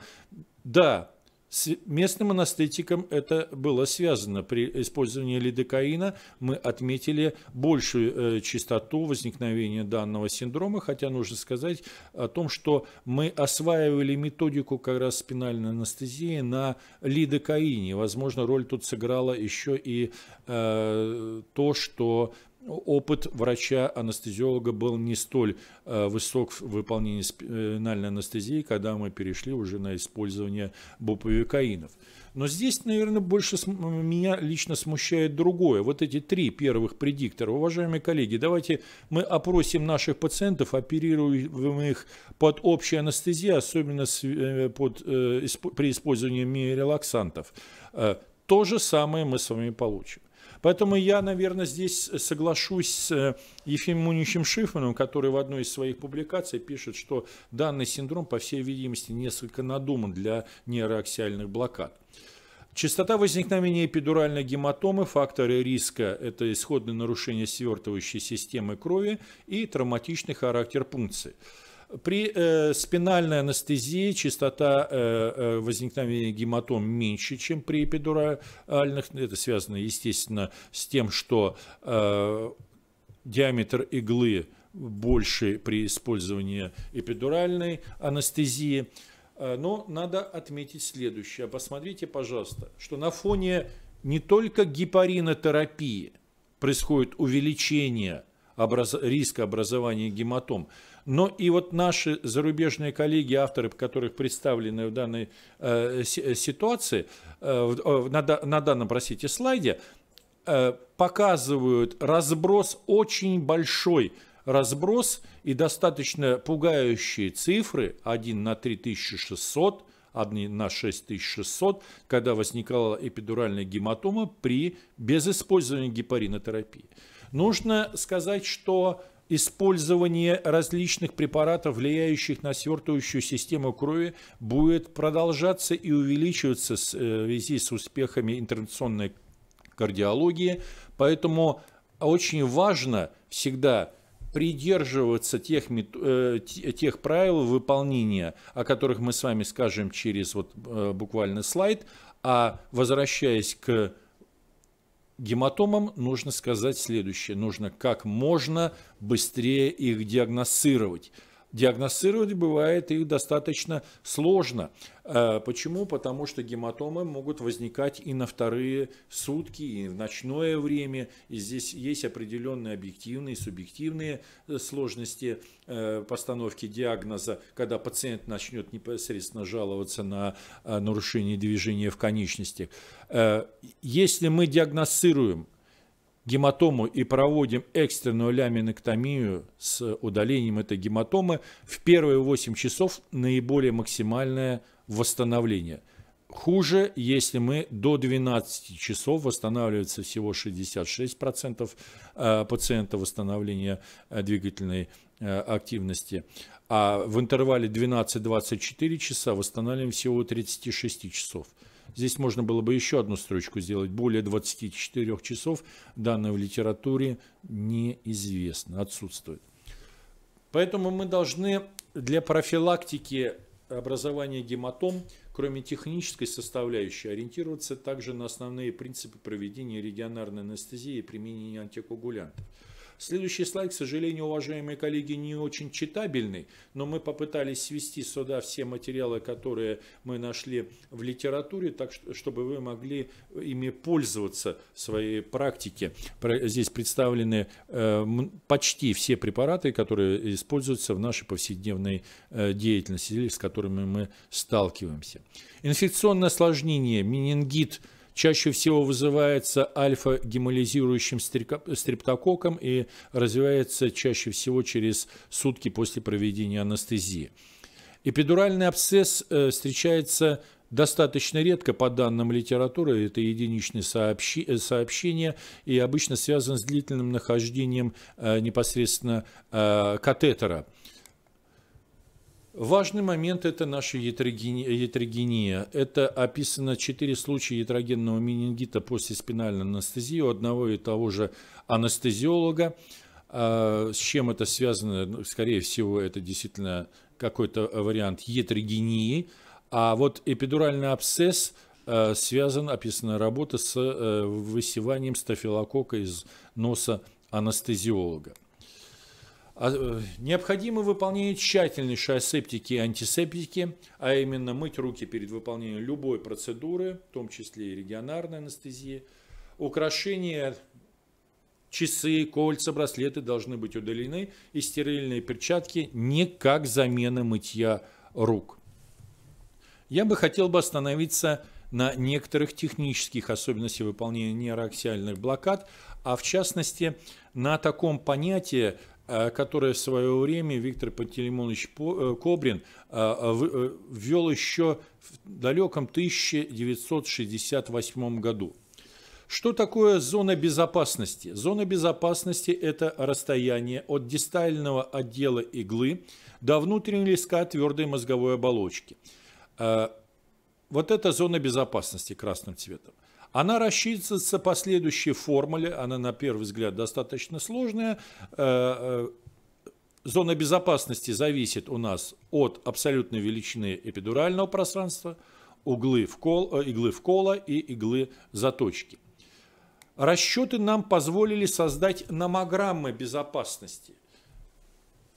Да, с местным анестетиком это было связано. При использовании лидокаина мы отметили большую э, частоту возникновения данного синдрома, хотя нужно сказать о том, что мы осваивали методику как раз спинальной анестезии на лидокаине. Возможно, роль тут сыграла еще и э, то, что опыт врача-анестезиолога был не столь э, высок в выполнении спинальной э, анестезии, когда мы перешли уже на использование буповикаинов. Но здесь, наверное, больше э, меня лично смущает другое. Вот эти три первых предиктора. Уважаемые коллеги, давайте мы опросим наших пациентов, оперируемых под общей анестезией, особенно под, при использовании миорелаксантов. То же самое мы с вами получим. Поэтому я, наверное, здесь соглашусь с э, Ефимом Уничем Шифаном, который в одной из своих публикаций пишет, что данный синдром, по всей видимости, несколько надуман для нейроаксиальных блокад. Частота возникновения эпидуральной гематомы, факторы риска – это исходное нарушение свертывающей системы крови и травматичный характер пункции. При э, спинальной анестезии частота э, э, возникновения гематом меньше, чем при эпидуральных. Это связано, естественно, с тем, что э, диаметр иглы больше при использовании эпидуральной анестезии. Э, но надо отметить следующее. А посмотрите, пожалуйста, что на фоне не только гепаринотерапии происходит увеличение образ... риска образования гематом, но и вот наши зарубежные коллеги, авторы, которых представлены в данной э, ситуации, э, э на, на данном, простите, слайде, э, показывают разброс очень большой, разброс и достаточно пугающие цифры, 1 на 3600, 1 на 6600, когда возникала эпидуральная гематома при, без использования гепаринотерапии. Нужно сказать, что использование различных препаратов, влияющих на свертывающую систему крови, будет продолжаться и увеличиваться э, в связи с успехами интернационной кардиологии. Поэтому очень важно всегда придерживаться тех, э, тех правил выполнения, о которых мы с вами скажем через вот, э, буквально слайд, а возвращаясь к гематомам нужно сказать следующее. Нужно как можно быстрее их диагностировать, Диагностировать бывает их достаточно сложно. Э, почему? Потому что гематомы могут возникать и на вторые сутки, и в ночное время. И здесь есть определенные объективные, субъективные э, сложности э, постановки диагноза, когда пациент начнет непосредственно жаловаться на нарушение движения в конечностях. Если мы диагностируем гематому и проводим экстренную ляминэктомию с удалением этой гематомы, в первые 8 часов наиболее максимальное восстановление. Хуже, если мы до 12 часов, восстанавливается всего 66% э, пациента восстановления э, двигательной э, активности, а в интервале 12-24 часа восстанавливаем всего 36 часов. Здесь можно было бы еще одну строчку сделать. Более 24 часов данное в литературе неизвестно, отсутствует. Поэтому мы должны для профилактики образования гематом, кроме технической составляющей, ориентироваться также на основные принципы проведения регионарной анестезии и применения антикоагулянтов. Следующий слайд, к сожалению, уважаемые коллеги, не очень читабельный, но мы попытались свести сюда все материалы, которые мы нашли в литературе, так чтобы вы могли ими пользоваться в своей практике. Здесь представлены э, почти все препараты, которые используются в нашей повседневной э, деятельности, с которыми мы сталкиваемся. Инфекционное осложнение, менингит – Чаще всего вызывается альфа-гемолизирующим стрептококком и развивается чаще всего через сутки после проведения анестезии. Эпидуральный абсцесс э, встречается достаточно редко, по данным литературы, это единичные э, сообщения и обычно связан с длительным нахождением э, непосредственно катетера – Важный момент – это наша ятрогения, Это описано 4 случая ятрогенного менингита после спинальной анестезии у одного и того же анестезиолога. А, с чем это связано? Ну, скорее всего, это действительно какой-то вариант ятрогении. А вот эпидуральный абсцесс а, связан, описана работа с э, высеванием стафилокока из носа анестезиолога. А, э, необходимо выполнение тщательнейшей асептики и антисептики, а именно мыть руки перед выполнением любой процедуры, в том числе и регионарной анестезии. Украшения, часы, кольца, браслеты должны быть удалены и стерильные перчатки не как замена мытья рук. Я бы хотел бы остановиться на некоторых технических особенностях выполнения нейроаксиальных блокад, а в частности на таком понятии, Э, которое в свое время Виктор Пантелеймонович э, Кобрин э, ввел еще в далеком 1968 году. Что такое зона безопасности? Зона безопасности – это расстояние от дистального отдела иглы до внутреннего листка твердой мозговой оболочки. Вот это зона безопасности красным цветом. Она рассчитывается по следующей формуле, она на первый взгляд достаточно сложная. Э, э, зона безопасности зависит у нас от абсолютной величины эпидурального пространства, углы вкол, э, иглы вкола и иглы заточки. Расчеты нам позволили создать номограммы безопасности,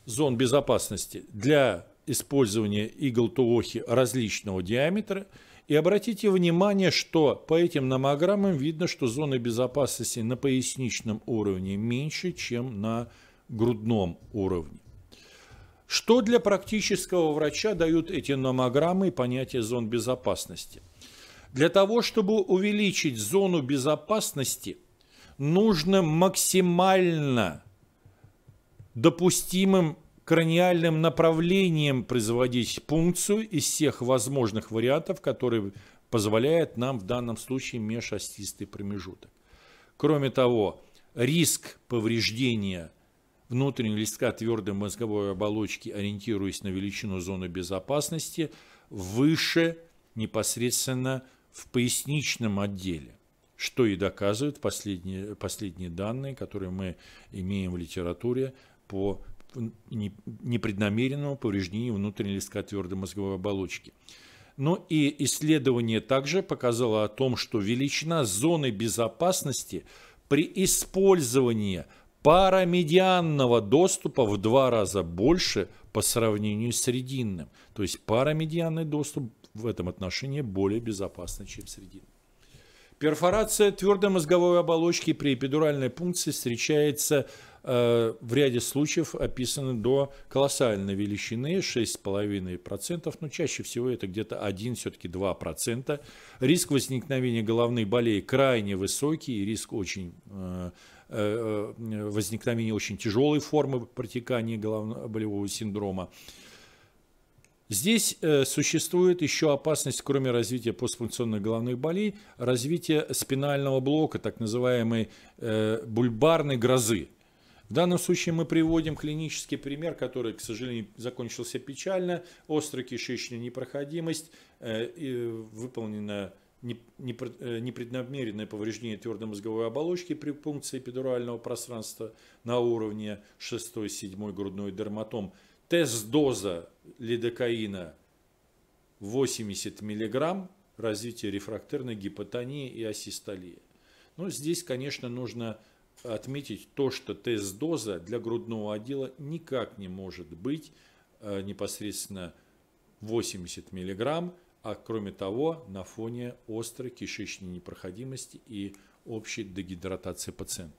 зон безопасности для использования игл Туохи различного диаметра – и обратите внимание, что по этим номограммам видно, что зоны безопасности на поясничном уровне меньше, чем на грудном уровне. Что для практического врача дают эти номограммы и понятие зон безопасности? Для того, чтобы увеличить зону безопасности, нужно максимально допустимым краниальным направлением производить пункцию из всех возможных вариантов, которые позволяет нам в данном случае межостистый промежуток. Кроме того, риск повреждения внутреннего листка твердой мозговой оболочки, ориентируясь на величину зоны безопасности, выше непосредственно в поясничном отделе, что и доказывают последние, последние данные, которые мы имеем в литературе по непреднамеренного повреждения внутренней листка твердой мозговой оболочки. Но и исследование также показало о том, что величина зоны безопасности при использовании парамедианного доступа в два раза больше по сравнению с срединным. То есть парамедианный доступ в этом отношении более безопасный, чем срединный. Перфорация твердой мозговой оболочки при эпидуральной пункции встречается Э, в ряде случаев описаны до колоссальной величины 6,5%, но ну, чаще всего это где-то 1, все-таки 2%. Риск возникновения головной болей крайне высокий, риск очень э, э, возникновения очень тяжелой формы протекания головного болевого синдрома. Здесь существует еще опасность, кроме развития постфункционных головных болей, развития спинального блока, так называемой бульбарной грозы. В данном случае мы приводим клинический пример, который, к сожалению, закончился печально. Острая кишечная непроходимость, э, выполнено э, непреднамеренное повреждение твердой мозговой оболочки при пункции эпидурального пространства на уровне 6-7 грудной дерматом. Тест-доза лидокаина 80 мг, развитие рефрактерной гипотонии и асистолии. Но ну, здесь, конечно, нужно отметить то, что тест-доза для грудного отдела никак не может быть э, непосредственно 80 мг, а кроме того на фоне острой кишечной непроходимости и общей дегидратации пациента.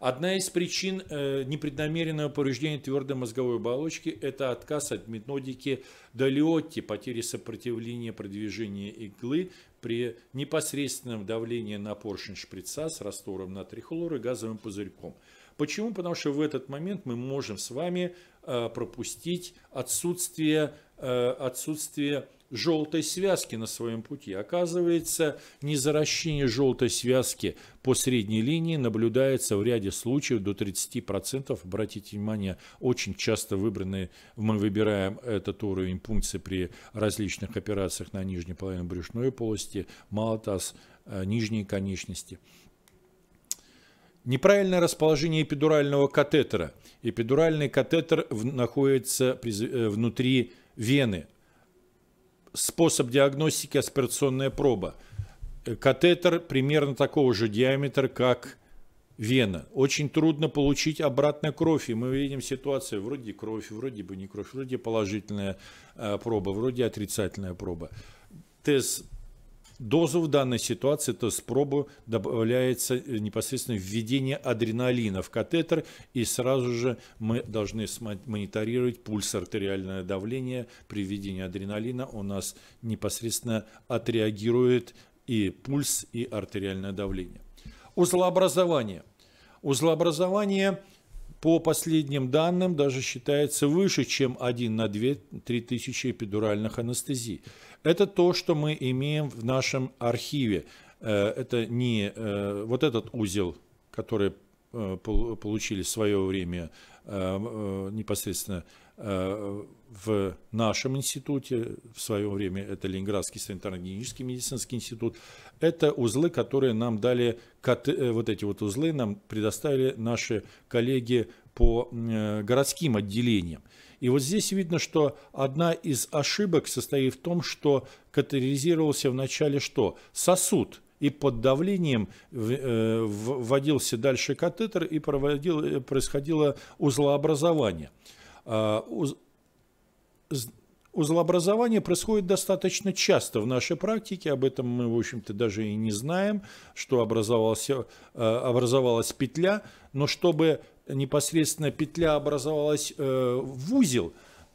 Одна из причин э, непреднамеренного повреждения твердой мозговой оболочки – это отказ от методики Далиотти, потери сопротивления при движении иглы при непосредственном давлении на поршень шприца с раствором натрия хлора и газовым пузырьком. Почему? Потому что в этот момент мы можем с вами э, пропустить отсутствие, э, отсутствие желтой связки на своем пути. Оказывается, незаращение желтой связки по средней линии наблюдается в ряде случаев до 30%. Обратите внимание, очень часто выбранные, мы выбираем этот уровень пункции при различных операциях на нижней половине брюшной полости, малотаз, э, нижние конечности. Неправильное расположение эпидурального катетера. Эпидуральный катетер находится э, внутри вены, способ диагностики аспирационная проба. Э, катетер примерно такого же диаметра, как вена. Очень трудно получить обратно кровь. И мы видим ситуацию, вроде кровь, вроде бы не кровь, вроде положительная э, проба, вроде отрицательная проба. Тест Дозу в данной ситуации, то пробу добавляется э, непосредственно введение адреналина в катетер, и сразу же мы должны мониторировать пульс артериальное давление. При введении адреналина у нас непосредственно отреагирует и пульс, и артериальное давление. Узлообразование. Узлообразование по последним данным даже считается выше, чем 1 на 2-3 тысячи эпидуральных анестезий. Это то, что мы имеем в нашем архиве. Э, это не э, вот этот узел, который э, получили в свое время непосредственно в нашем институте, в свое время это Ленинградский санитарно-гигиенический медицинский институт, это узлы, которые нам дали, вот эти вот узлы нам предоставили наши коллеги по городским отделениям. И вот здесь видно, что одна из ошибок состоит в том, что катализировался вначале что? Сосуд и под давлением э, вводился дальше катетер и э, происходило узлообразование. А, Узлообразование происходит достаточно часто в нашей практике, об этом мы, в общем-то, даже и не знаем, что образовалась, э, образовалась петля, но чтобы непосредственно петля образовалась э, в узел,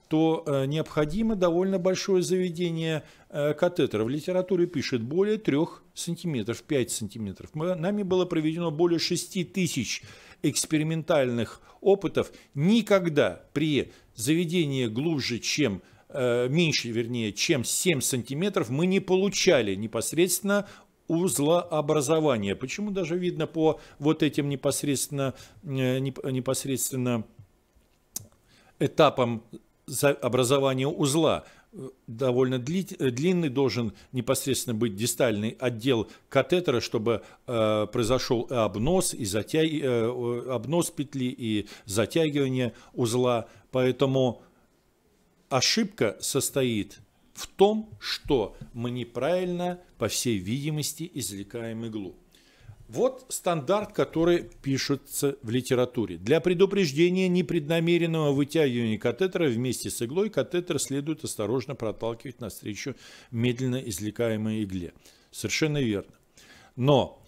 то э, необходимо довольно большое заведение катетера. В литературе пишет более 3 сантиметров, 5 сантиметров. нами было проведено более 6 тысяч экспериментальных опытов. Никогда при заведении глубже, чем Э, меньше, вернее, чем 7 сантиметров, мы не получали непосредственно узлообразования. Почему даже видно по вот этим непосредственно, э, непосредственно этапам образования узла. Довольно э, длинный должен непосредственно быть дистальный отдел катетера, чтобы э, произошел обнос, и затя... э, обнос петли и затягивание узла. Поэтому Ошибка состоит в том, что мы неправильно, по всей видимости, извлекаем иглу. Вот стандарт, который пишется в литературе. Для предупреждения непреднамеренного вытягивания катетера вместе с иглой катетер следует осторожно проталкивать навстречу медленно извлекаемой игле. Совершенно верно. Но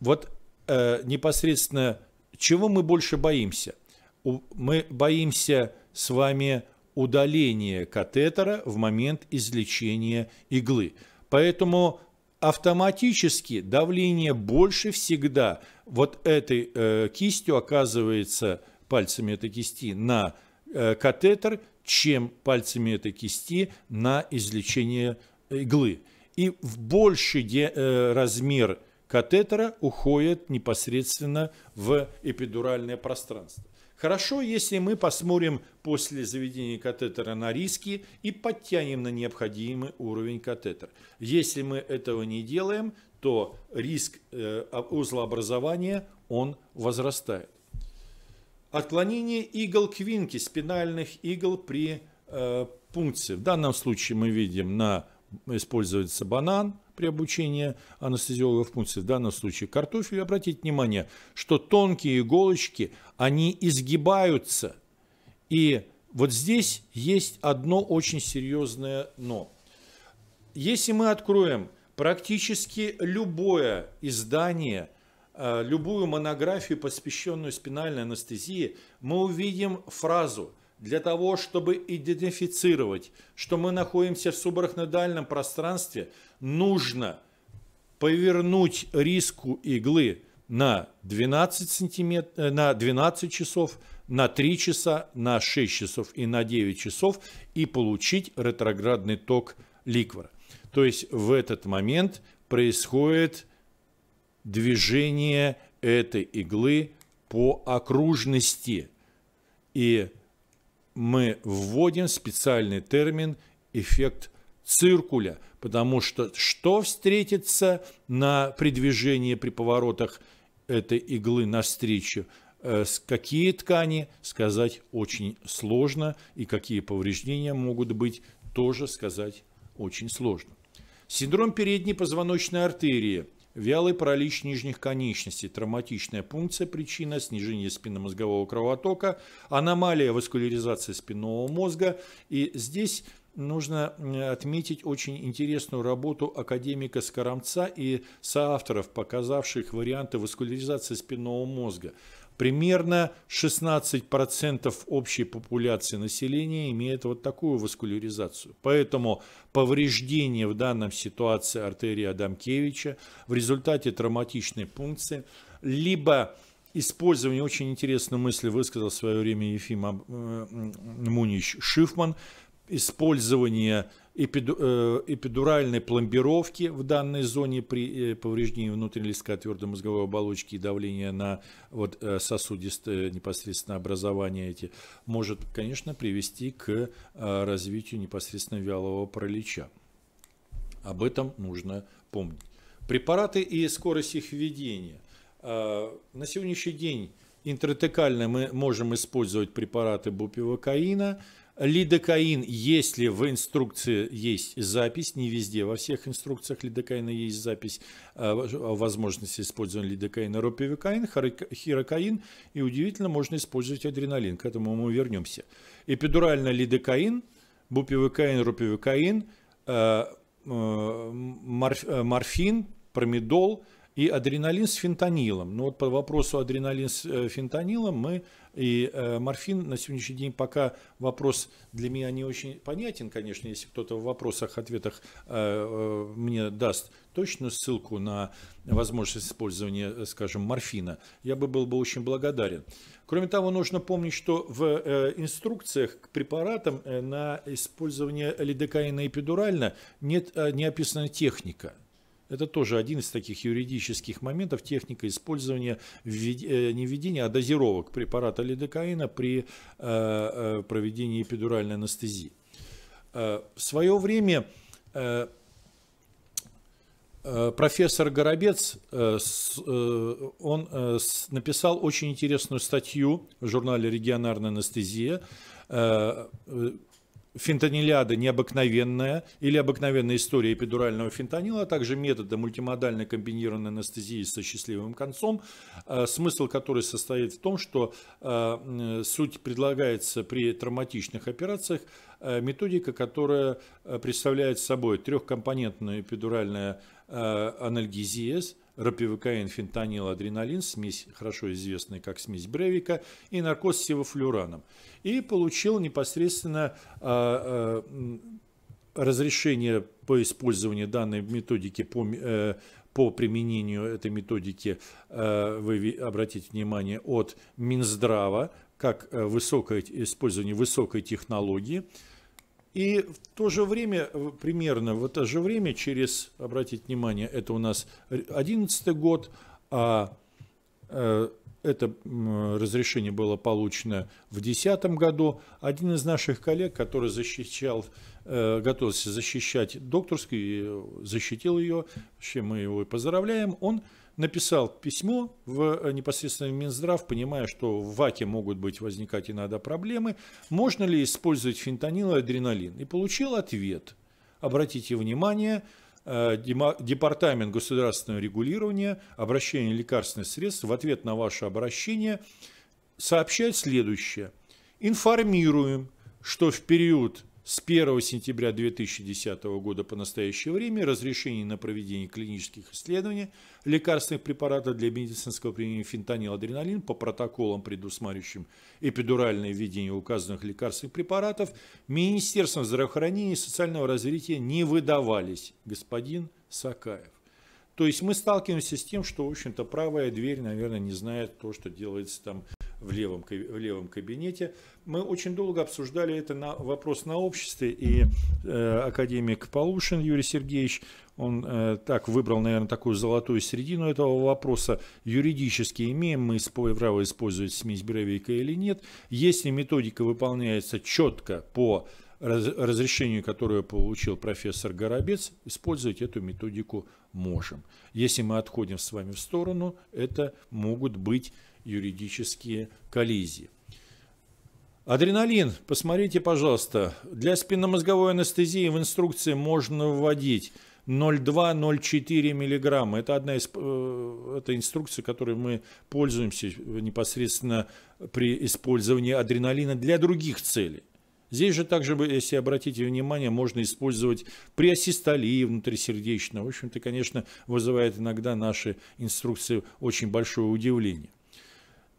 вот э, непосредственно чего мы больше боимся? Мы боимся с вами удаление катетера в момент излечения иглы. Поэтому автоматически давление больше всегда вот этой э, кистью оказывается пальцами этой кисти на э, катетер, чем пальцами этой кисти на излечение иглы. И в больший де, э, размер катетера уходит непосредственно в эпидуральное пространство. Хорошо, если мы посмотрим после заведения катетера на риски и подтянем на необходимый уровень катетер. Если мы этого не делаем, то риск э, узлообразования он возрастает. Отклонение игл квинки, спинальных игл при э, пункции. В данном случае мы видим, на, используется банан, при обучении анестезиологов функции в данном случае картофель, обратите внимание, что тонкие иголочки, они изгибаются. И вот здесь есть одно очень серьезное «но». Если мы откроем практически любое издание, э, любую монографию, посвященную спинальной анестезии, мы увидим фразу для того, чтобы идентифицировать, что мы находимся в субарахнодальном пространстве, нужно повернуть риску иглы на 12, сантимет... Э, на 12 часов, на 3 часа, на 6 часов и на 9 часов и получить ретроградный ток ликвора. То есть в этот момент происходит движение этой иглы по окружности. И мы вводим специальный термин эффект циркуля – потому что что встретится на при при поворотах этой иглы навстречу, э, какие ткани, сказать очень сложно, и какие повреждения могут быть, тоже сказать очень сложно. Синдром передней позвоночной артерии, вялый паралич нижних конечностей, травматичная пункция, причина снижения спинномозгового кровотока, аномалия васкуляризации спинного мозга. И здесь нужно отметить очень интересную работу академика Скоромца и соавторов, показавших варианты васкуляризации спинного мозга. Примерно 16% общей популяции населения имеет вот такую васкуляризацию. Поэтому повреждение в данном ситуации артерии Адамкевича в результате травматичной пункции, либо использование, очень интересную мысль высказал в свое время Ефим э, Мунич Шифман – использование э, эпидуральной пломбировки в данной зоне при э, повреждении внутренней листка твердомозговой оболочки и давление на вот э, сосудистые непосредственно образования эти может, конечно, привести к развитию непосредственно вялого паралича. Об этом нужно помнить. Препараты и скорость их введения. На сегодняшний день интратекально мы можем использовать препараты бупивокаина – Лидокаин, если в инструкции есть запись, не везде, во всех инструкциях лидокаина есть запись э, возможности использования лидокаина, ропивикаин, хирокаин, и удивительно, можно использовать адреналин, к этому мы вернемся. Эпидурально лидокаин, бупивикаин, ропивикаин, э, э, морфин, промедол – и адреналин с фентанилом. Но ну, вот по вопросу адреналин с э, фентанилом мы и э, морфин на сегодняшний день пока вопрос для меня не очень понятен, конечно, если кто-то в вопросах, ответах э, мне даст точную ссылку на возможность использования, скажем, морфина, я бы был бы очень благодарен. Кроме того, нужно помнить, что в инструкциях к препаратам на использование лидокаина эпидурально нет не описана техника. Это тоже один из таких юридических моментов, техника использования э, не введения, а дозировок препарата лидокаина при э, э, проведении эпидуральной анестезии. В свое время Профессор Горобец, он написал очень интересную статью в журнале «Регионарная анестезия», фентанилиада необыкновенная или обыкновенная история эпидурального фентанила, а также методы мультимодальной комбинированной анестезии со счастливым концом, э, смысл которой состоит в том, что э, суть предлагается при травматичных операциях э, методика, которая представляет собой трехкомпонентную эпидуральную анальгезию рапивокаин, фентанил, адреналин, смесь, хорошо известная как смесь Бревика, и наркоз с севофлюраном. И получил непосредственно э, э, разрешение по использованию данной методики по, э, по применению этой методики, а, вы обратите внимание, от Минздрава, как э, высокое, использование высокой технологии – и в то же время, э, примерно в это же время, через, обратите внимание, это у нас 2011 год, а э, это разрешение было получено в 2010 году. Один из наших коллег, который защищал, э, готовился защищать докторскую, защитил ее, Вообще мы его и поздравляем, он написал письмо в э, непосредственно Минздрав, понимая, что в ВАКе могут быть возникать иногда проблемы, можно ли использовать фентанил и адреналин. И получил ответ. Обратите внимание, э, Департамент государственного регулирования обращения лекарственных средств в ответ на ваше обращение сообщает следующее. Информируем, что в период с 1 сентября 2010 года по настоящее время разрешение на проведение клинических исследований лекарственных препаратов для медицинского применения фентанил адреналин по протоколам, предусматривающим эпидуральное введение указанных лекарственных препаратов, Министерством здравоохранения и социального развития не выдавались, господин Сакаев. То есть мы сталкиваемся с тем, что, в общем-то, правая дверь, наверное, не знает то, что делается там в левом, в левом кабинете. Мы очень долго обсуждали это на вопрос на обществе, и э, академик Полушин Юрий Сергеевич, он э, так выбрал, наверное, такую золотую середину этого вопроса. Юридически имеем мы право использовать смесь Бревика или нет. Если методика выполняется четко по разрешению, которое получил профессор Горобец, использовать эту методику можем. Если мы отходим с вами в сторону, это могут быть юридические коллизии. Адреналин, посмотрите, пожалуйста, для спинномозговой анестезии в инструкции можно вводить 0,2-0,4 миллиграмма. Это одна из э, это инструкция, которой мы пользуемся непосредственно при использовании адреналина для других целей. Здесь же также, если обратите внимание, можно использовать при асистолии внутрисердечной. В общем-то, конечно, вызывает иногда наши инструкции очень большое удивление.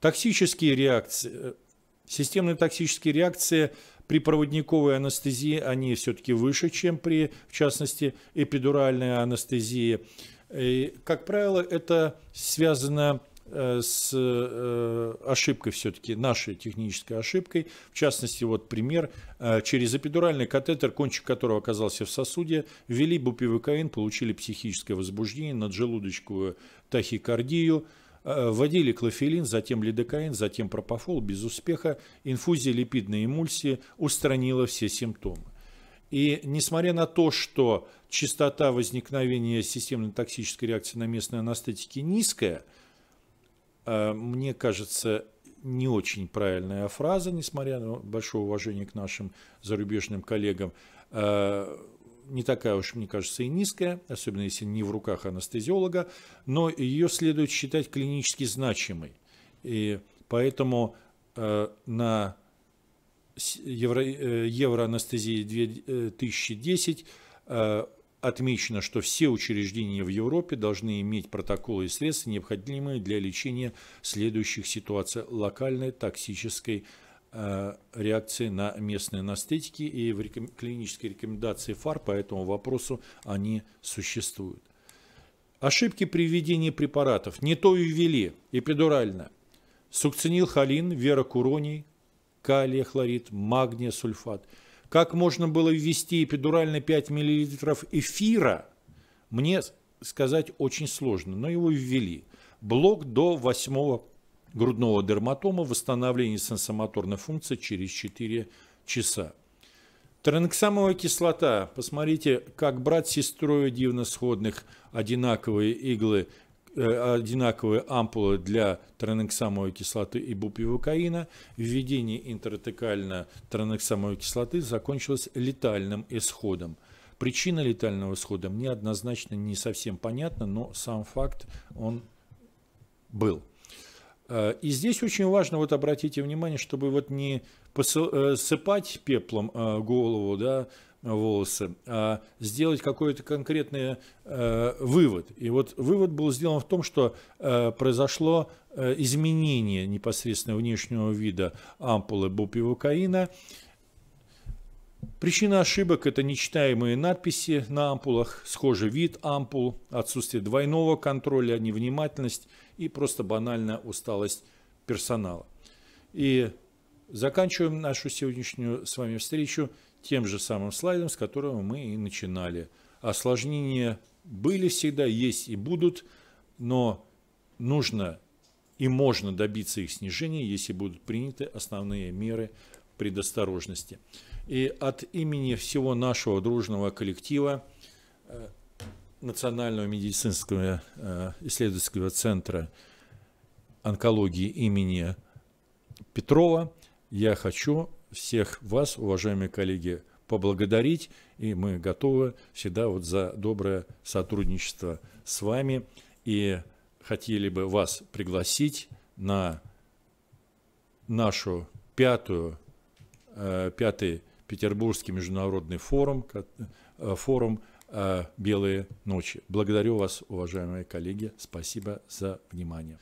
Токсические реакции. Э, системные токсические реакции при проводниковой анестезии, они все-таки выше, чем при, в частности, эпидуральной анестезии. И, как правило, это связано э, с э, ошибкой все-таки, нашей технической ошибкой. В частности, вот пример, через эпидуральный катетер, кончик которого оказался в сосуде, ввели бупивокаин, получили психическое возбуждение, наджелудочковую тахикардию – Э, вводили клофелин, затем лидокаин, затем пропофол без успеха. Инфузия липидной эмульсии устранила все симптомы. И несмотря на то, что частота возникновения системной токсической реакции на местные анестетики низкая, э, мне кажется, не очень правильная фраза, несмотря на большое уважение к нашим зарубежным коллегам, э, не такая уж, мне кажется, и низкая, особенно если не в руках анестезиолога, но ее следует считать клинически значимой. И поэтому э, на евро, э, евроанестезии 2010 э, отмечено, что все учреждения в Европе должны иметь протоколы и средства, необходимые для лечения следующих ситуаций локальной токсической Э, реакции на местные анестетики, и в реком... клинической рекомендации ФАР по этому вопросу они существуют. Ошибки при введении препаратов. Не то и ввели, эпидурально. Сукцинил холин, верокуроний, калия хлорид, магния сульфат. Как можно было ввести эпидурально 5 мл эфира, мне сказать очень сложно, но его ввели. Блок до 8 грудного дерматома, восстановление сенсомоторной функции через 4 часа. Транексамовая кислота. Посмотрите, как брать сестрой дивно сходных одинаковые иглы, э, одинаковые ампулы для транексамовой кислоты и бупивокаина. Введение интратекально транексамовой кислоты закончилось летальным исходом. Причина летального исхода мне однозначно не совсем понятна, но сам факт он был. Э, и здесь очень важно, вот обратите внимание, чтобы вот не посыпать э, пеплом э, голову, да, волосы, а сделать какой-то конкретный э, вывод. И вот вывод был сделан в том, что э, произошло э, изменение непосредственно внешнего вида ампулы бупивокаина. Причина ошибок – это нечитаемые надписи на ампулах, схожий вид ампул, отсутствие двойного контроля, невнимательность и просто банальная усталость персонала. И заканчиваем нашу сегодняшнюю с вами встречу тем же самым слайдом, с которого мы и начинали. Осложнения были всегда, есть и будут, но нужно и можно добиться их снижения, если будут приняты основные меры предосторожности. И от имени всего нашего дружного коллектива э, Национального медицинского э, исследовательского центра онкологии имени Петрова. Я хочу всех вас, уважаемые коллеги, поблагодарить, и мы готовы всегда вот за доброе сотрудничество с вами. И хотели бы вас пригласить на нашу пятую, э, пятый Петербургский международный форум, э, форум Э, белые ночи. Благодарю вас, уважаемые коллеги. Спасибо за внимание.